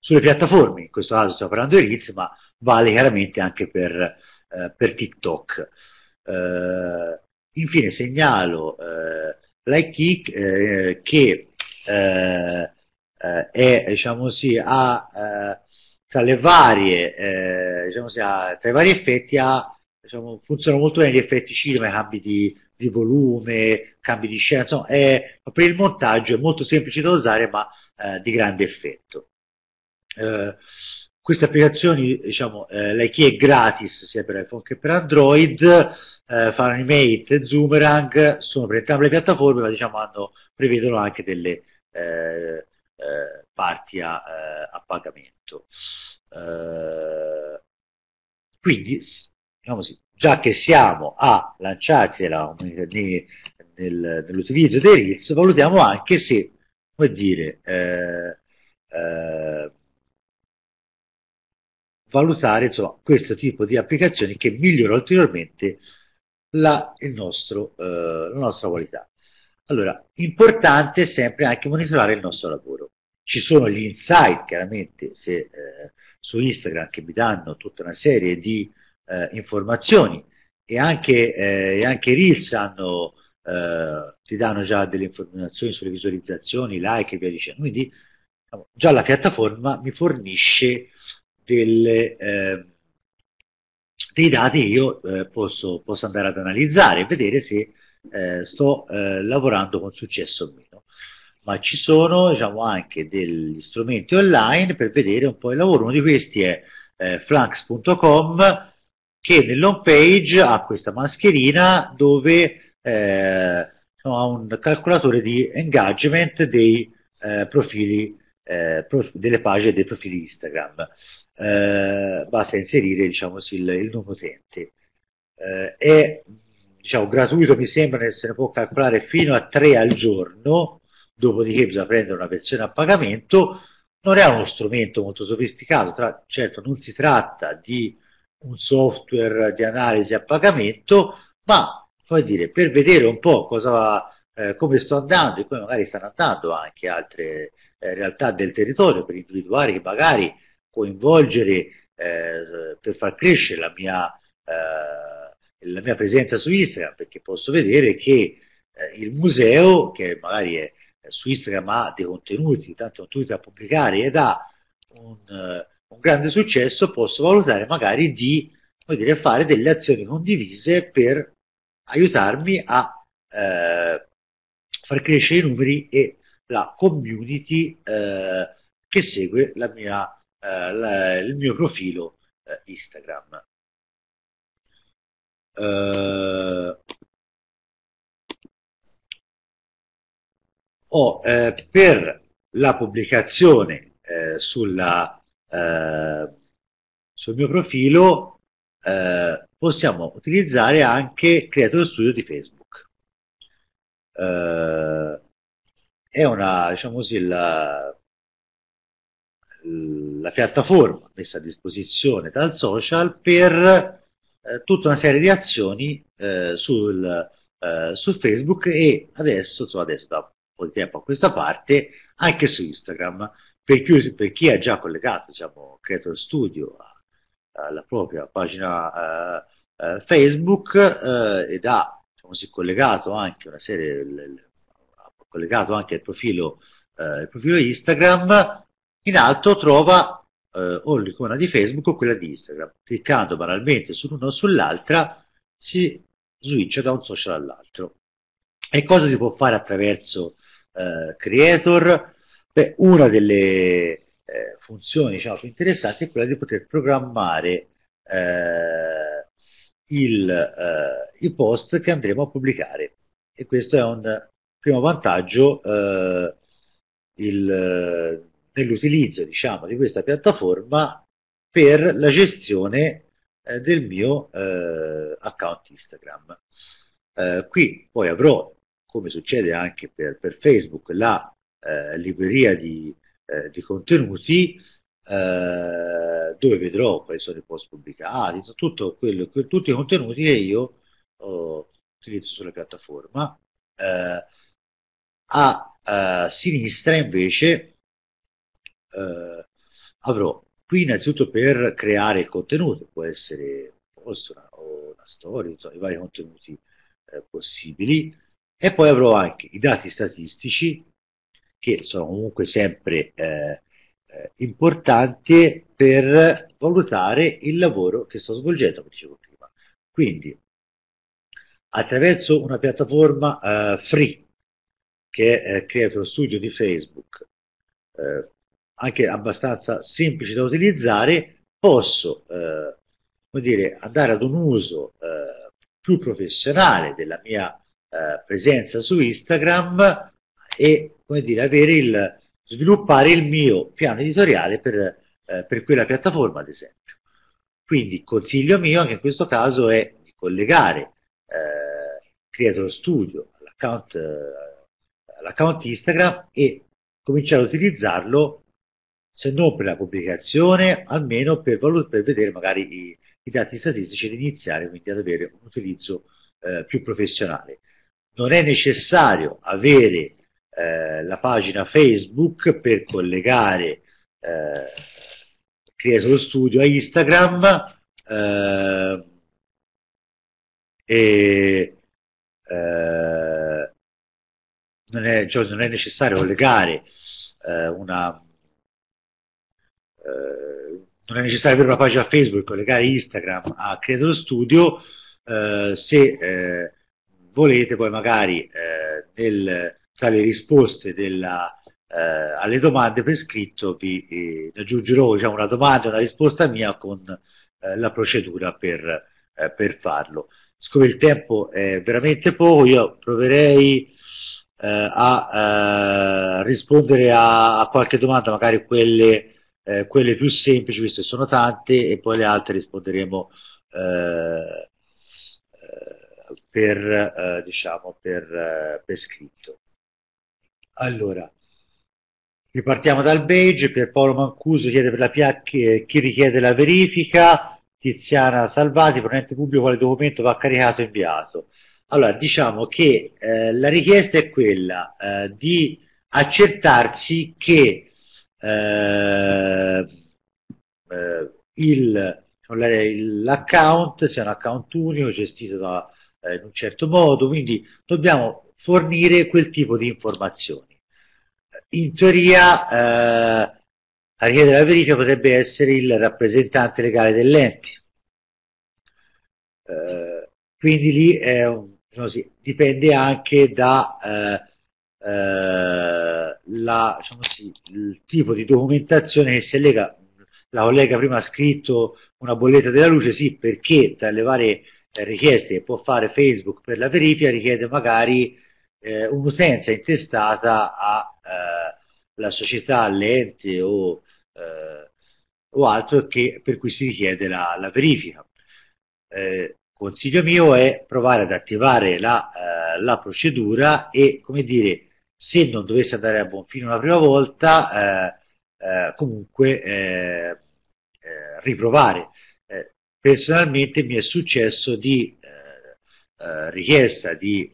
sulle piattaforme in questo caso stiamo parlando di Reels ma vale chiaramente anche per, eh, per TikTok eh, infine segnalo eh, Like eh, che è diciamo così ha tra, varie, eh, diciamo, tra i vari effetti ha, diciamo, funziona molto bene gli effetti cinema, i cambi di, di volume, cambi di scena, insomma, è, per il montaggio è molto semplice da usare ma eh, di grande effetto. Eh, queste applicazioni, diciamo, eh, la key è gratis sia per iPhone che per Android, eh, Fahrenheit e Zoomerang sono per entrambe le piattaforme, ma diciamo hanno, prevedono anche delle, eh, eh, parti a, eh, a pagamento. Eh, quindi, diciamo così, già che siamo a lanciarsela nel, nell'utilizzo dei RIS, valutiamo anche se, come dire, eh, valutare insomma, questo tipo di applicazioni che migliora ulteriormente la, nostro, eh, la nostra qualità. Allora, importante sempre anche monitorare il nostro lavoro. Ci sono gli insight, chiaramente, se, eh, su Instagram che mi danno tutta una serie di eh, informazioni e anche, eh, e anche Reels hanno, eh, ti danno già delle informazioni sulle visualizzazioni, like e via dicendo. Quindi diciamo, già la piattaforma mi fornisce delle, ehm, dei dati che io eh, posso, posso andare ad analizzare e vedere se eh, sto eh, lavorando con successo o meno. Ma ci sono diciamo, anche degli strumenti online per vedere un po' il lavoro. Uno di questi è eh, flux.com che nell'home page ha questa mascherina dove eh, no, ha un calcolatore di engagement dei eh, profili eh, delle pagine dei profili Instagram. Eh, basta inserire diciamo, il, il, nome utente. Eh, è diciamo, gratuito mi sembra che se ne può calcolare fino a 3 al giorno, dopodiché bisogna prendere una versione a pagamento, non è uno strumento molto sofisticato, tra, certo non si tratta di un software di analisi a pagamento, ma come dire, per vedere un po' cosa, eh, come sto andando e come magari stanno andando anche altre eh, realtà del territorio per individuare che magari coinvolgere eh, per far crescere la mia eh, la mia presenza su Instagram perché posso vedere che eh, il museo, che magari è, eh, su Instagram ha dei contenuti, tanti contenuti da pubblicare ed ha un, eh, un grande successo, posso valutare magari di dire, fare delle azioni condivise per aiutarmi a eh, far crescere i numeri e la community eh, che segue mia, eh, la, il mio profilo Instagram eh, o oh, eh, per la pubblicazione eh, sulla, eh, sul mio profilo eh, possiamo utilizzare anche Creator Studio di Facebook. Eh, è una, diciamo così, la, la piattaforma messa a disposizione dal social per eh, tutta una serie di azioni eh, sul, eh, su Facebook e adesso, insomma adesso da un po' di tempo a questa parte, anche su Instagram. Per, più, per chi è già collegato, diciamo, Creator Studio alla propria pagina eh, eh, Facebook ed ha diciamo, si collegato anche una serie, l, l, collegato anche il profilo, il profilo Instagram, in alto trova eh, o l'icona di Facebook o quella di Instagram. Cliccando banalmente sull'una o sull'altra si switcha da un social all'altro. E cosa si può fare attraverso eh, Creator? Beh, una delle eh, funzioni diciamo, più interessanti è quella di poter programmare eh, il, eh, i post che andremo a pubblicare. E questo è un primo vantaggio eh, il, nell'utilizzo diciamo, di questa piattaforma per la gestione eh, del mio eh, account Instagram. Eh, qui poi avrò, come succede anche per, per Facebook, la eh, libreria di, eh, di contenuti eh, dove vedrò quali sono i post pubblicati, quello, tutti i contenuti che io oh, utilizzo sulla piattaforma. a sinistra invece eh, avrò. Qui innanzitutto per creare il contenuto, può essere un post una, o una storia, insomma, i vari contenuti eh, possibili, e poi avrò anche i dati statistici, che sono comunque sempre eh, eh importanti per valutare il lavoro che sto svolgendo, come dicevo prima. Quindi, attraverso una piattaforma eh, free, che è lo eh, Studio di Facebook, eh, anche abbastanza semplice da utilizzare, posso eh, come dire, andare ad un uso eh, più professionale della mia eh, presenza su Instagram e come dire, avere il, sviluppare il mio piano editoriale per, eh, per quella piattaforma, ad esempio. Quindi consiglio mio anche in questo caso è di collegare eh, Creator Studio all'account, eh, all'account Instagram e cominciare ad utilizzarlo se non per la pubblicazione, almeno per, valut- per vedere magari i, i, dati statistici ed iniziare quindi ad avere un utilizzo eh, più professionale. Non è necessario avere eh, la pagina Facebook per collegare eh, Creator Studio a Instagram eh, e eh, non, è, cioè, non, è, necessario collegare eh, una eh, non è necessario avere una pagina Facebook, collegare Instagram a Creator Studio, eh, se eh, volete poi magari eh, nel, tra le risposte della, alle domande per scritto vi aggiungerò diciamo, una domanda, una risposta mia con la procedura per, per farlo siccome il tempo è veramente poco, io proverei eh, a eh, rispondere a, a, qualche domanda, magari quelle eh, quelle più semplici, queste sono tante, e poi le altre risponderemo eh, eh per, eh, diciamo, per, eh, per scritto. Allora, ripartiamo dal beige, Paolo Mancuso chiede per la PH chi richiede la verifica, Tiziana Salvati, ponente pubblico quale documento va caricato e inviato. Allora, diciamo che eh, la richiesta è quella eh, di accertarsi che eh, eh, il, diciamo, l'account sia un account unico gestito da, eh, in un certo modo, quindi dobbiamo fornire quel tipo di informazioni. In teoria eh, a richiedere la verifica potrebbe essere il rappresentante legale dell'ente. Eh, quindi lì un, diciamo così, dipende anche da eh, eh, la, diciamo sì, il tipo di documentazione che si allega, la collega prima ha scritto una bolletta della luce, sì, perché tra le varie eh, richieste che può fare Facebook per la verifica richiede magari eh, un'utenza intestata alla eh, società, all'ente o, eh, o altro che, per cui si richiede la, la verifica. Eh, consiglio mio è provare ad attivare la, eh, la procedura e come dire, se non dovesse andare a buon fine una prima volta, eh, eh, comunque eh, eh riprovare. Eh, personalmente mi è successo di eh, richiesta di,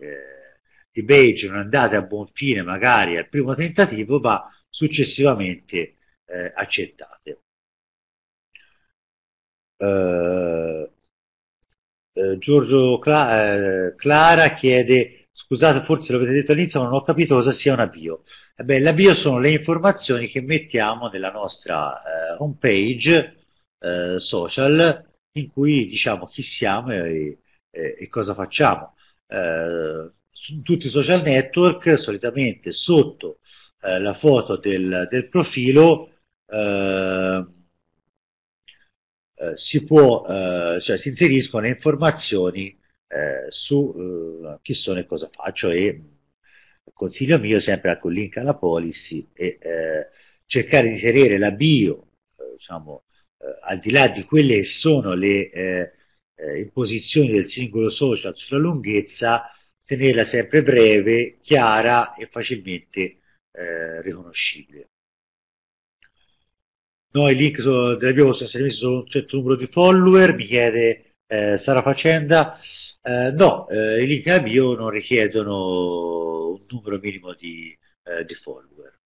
di beige non andate a buon fine magari al primo tentativo, ma successivamente accettate. Giorgio Cla Clara chiede scusate forse l'avete detto all'inizio ma non ho capito cosa sia un avvio eh beh, l'avvio sono le informazioni che mettiamo nella nostra eh, home page eh, social in cui diciamo chi siamo e, e, e cosa facciamo eh, su tutti i social network solitamente sotto eh, la foto del, del profilo si può cioè si inseriscono informazioni eh, su eh, chi sono e cosa faccio e consiglio mio sempre anche link alla policy e eh, cercare di inserire la bio, eh, diciamo, al di là di quelle che sono le imposizioni del singolo social sulla lunghezza, tenerla sempre breve, chiara e facilmente eh, riconoscibile. Noi i link della bio possono essere messi su un certo numero di follower, mi chiede eh, Sara Facenda, eh, no, eh, a bio non richiedono un numero minimo di, eh, di follower.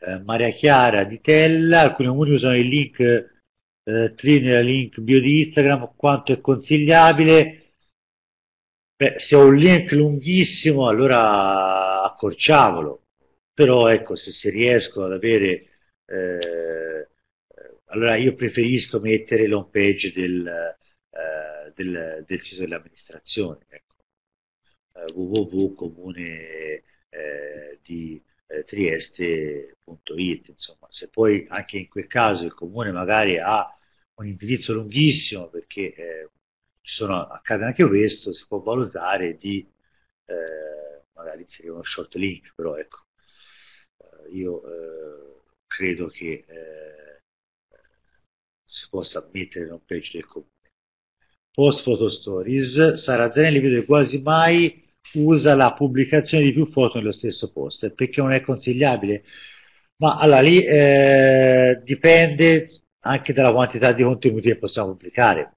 Eh, Maria Chiara di Tella, alcuni comuni usano il link eh, nella link bio di Instagram, quanto è consigliabile? Beh, se ho un link lunghissimo allora accorciamolo, però ecco se, si riesco ad avere eh, allora io preferisco mettere l'home page del, del, del sito dell'amministrazione, ecco. Eh, www.comune eh, di eh, trieste.it insomma se poi anche in quel caso il comune magari ha un indirizzo lunghissimo perché eh, sono, accade anche questo si può valutare di eh, magari inserire uno short link però ecco io eh, credo che si possa mettere in un page del comune post photo stories, Sarazenelli vedo quasi mai usa la pubblicazione di più foto nello stesso post perché non è consigliabile. Ma allora lì eh, dipende anche dalla quantità di contenuti che possiamo pubblicare.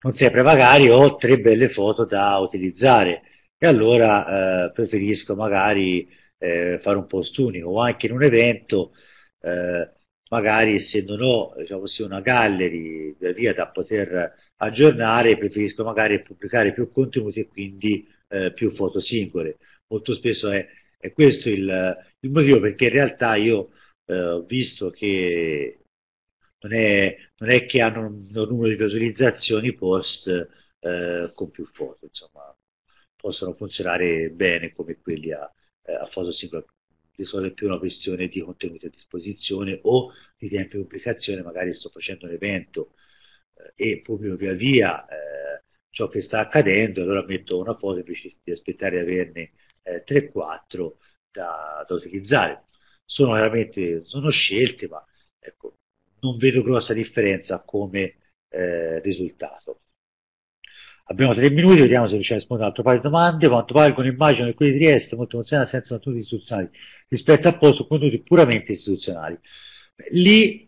Non sempre magari ho tre belle foto da utilizzare e allora eh, preferisco magari eh, fare un post unico o anche in un evento eh, magari se non ho diciamo così, una gallery via via da poter aggiornare e preferisco magari pubblicare più contenuti e quindi eh, più foto singole. Molto spesso è, è questo il, il, motivo perché in realtà io eh, ho visto che non è, non è che hanno un, un numero di visualizzazioni post eh, con più foto, insomma possono funzionare bene come quelli a, eh, a foto singola. Di solito è più una questione di contenuti a disposizione o di tempo di pubblicazione, magari sto facendo un evento e pubblico via via eh, ciò che sta accadendo, allora metto una foto invece di aspettare di averne 3-4 eh, da, da, utilizzare. Sono veramente sono scelte, ma ecco, non vedo grossa differenza come eh, risultato. Abbiamo tre minuti, vediamo se riusciamo a rispondere ad un altro paio di domande. Quanto valgono immagini che quelli di Trieste, molto funzionali senza contenuti istituzionali, rispetto a posto contenuti puramente istituzionali. Lì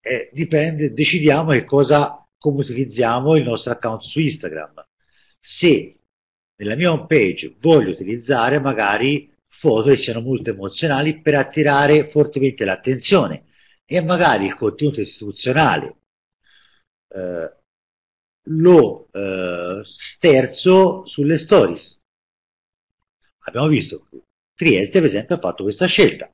eh, dipende, decidiamo che cosa, come utilizziamo il nostro account su Instagram. Se nella mia home page voglio utilizzare magari foto che siano molto emozionali per attirare fortemente l'attenzione e magari il contenuto istituzionale eh, lo eh, sterzo sulle stories. Abbiamo visto Trieste, per esempio, ha fatto questa scelta.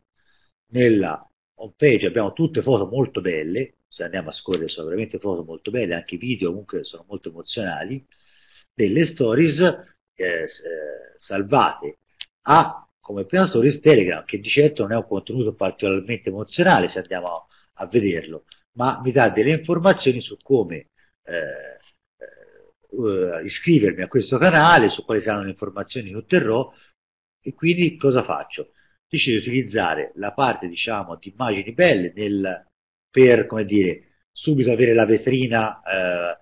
Nella homepage abbiamo tutte foto molto belle, se andiamo a scorrere sono veramente foto molto belle, anche i video comunque sono molto emozionali, delle stories eh, eh, salvate a come prima stories Telegram, che di certo non è un contenuto particolarmente emozionale se andiamo a, vederlo, ma mi dà delle informazioni su come eh, Uh, iscrivermi a questo canale, su quali saranno le informazioni che otterrò e quindi cosa faccio? decide di utilizzare la parte diciamo di immagini belle nel, per come dire subito avere la vetrina eh,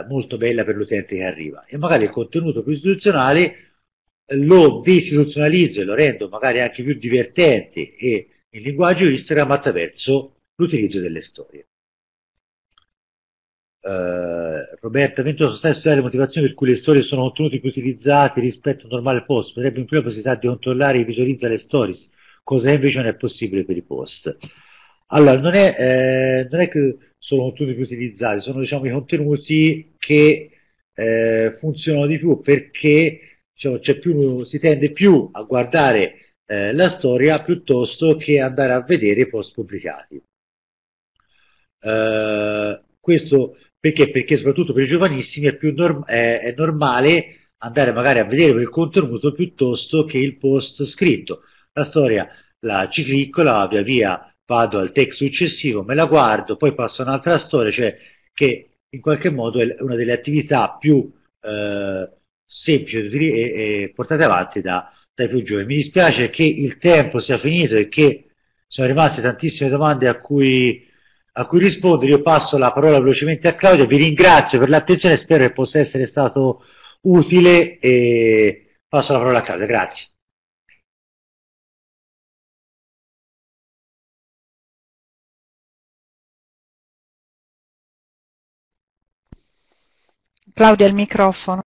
eh, molto bella per l'utente che arriva e magari il contenuto più istituzionale eh, lo deistituzionalizzo e lo rendo magari anche più divertente e il linguaggio Instagram attraverso l'utilizzo delle storie eh, Roberta mentre sta a studiare le motivazioni per cui le storie sono contenuti più utilizzate rispetto a un normale post, potrebbe più la possibilità di controllare e visualizza le stories, cosa invece non è possibile per i post. Allora, non è, eh, non è che sono contenuti più utilizzati, sono diciamo, i contenuti che eh, funzionano di più perché diciamo, più, si tende più a guardare eh, la storia piuttosto che andare a vedere i post pubblicati. Uh, questo perché? Perché soprattutto per i giovanissimi è, più norm- è, è normale andare magari a vedere quel contenuto piuttosto che il post scritto. La storia la la via via vado al text successivo, me la guardo, poi passo a un'altra storia, cioè che in qualche modo è una delle attività più eh, semplici e, e, portate avanti da, dai più giovani. Mi dispiace che il tempo sia finito e che sono rimaste tantissime domande a cui a cui rispondere. Io passo la parola velocemente a Claudia, vi ringrazio per l'attenzione, spero che possa essere stato utile e passo la parola a Claudia, grazie. Claudia il microfono.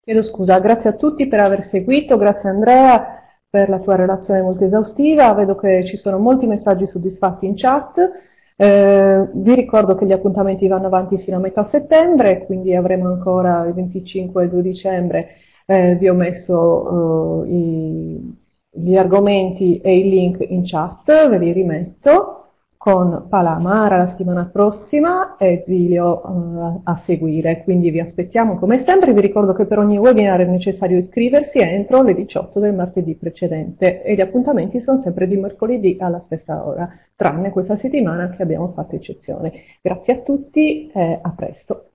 Chiedo scusa, grazie a tutti per aver seguito, grazie Andrea, per la tua relazione molto esaustiva, vedo che ci sono molti messaggi soddisfatti in chat. Eh, vi ricordo che gli appuntamenti vanno avanti sino a metà settembre, quindi avremo ancora il 25 e il 2 dicembre, eh, vi ho messo eh, i, gli argomenti e i link in chat, ve li rimetto con Palamara la settimana prossima e Giglio uh, eh, a seguire, quindi vi aspettiamo come sempre, vi ricordo che per ogni webinar è necessario iscriversi entro le 18 del martedì precedente e gli appuntamenti sono sempre di mercoledì alla stessa ora, tranne questa settimana che abbiamo fatto eccezione. Grazie a tutti e a presto.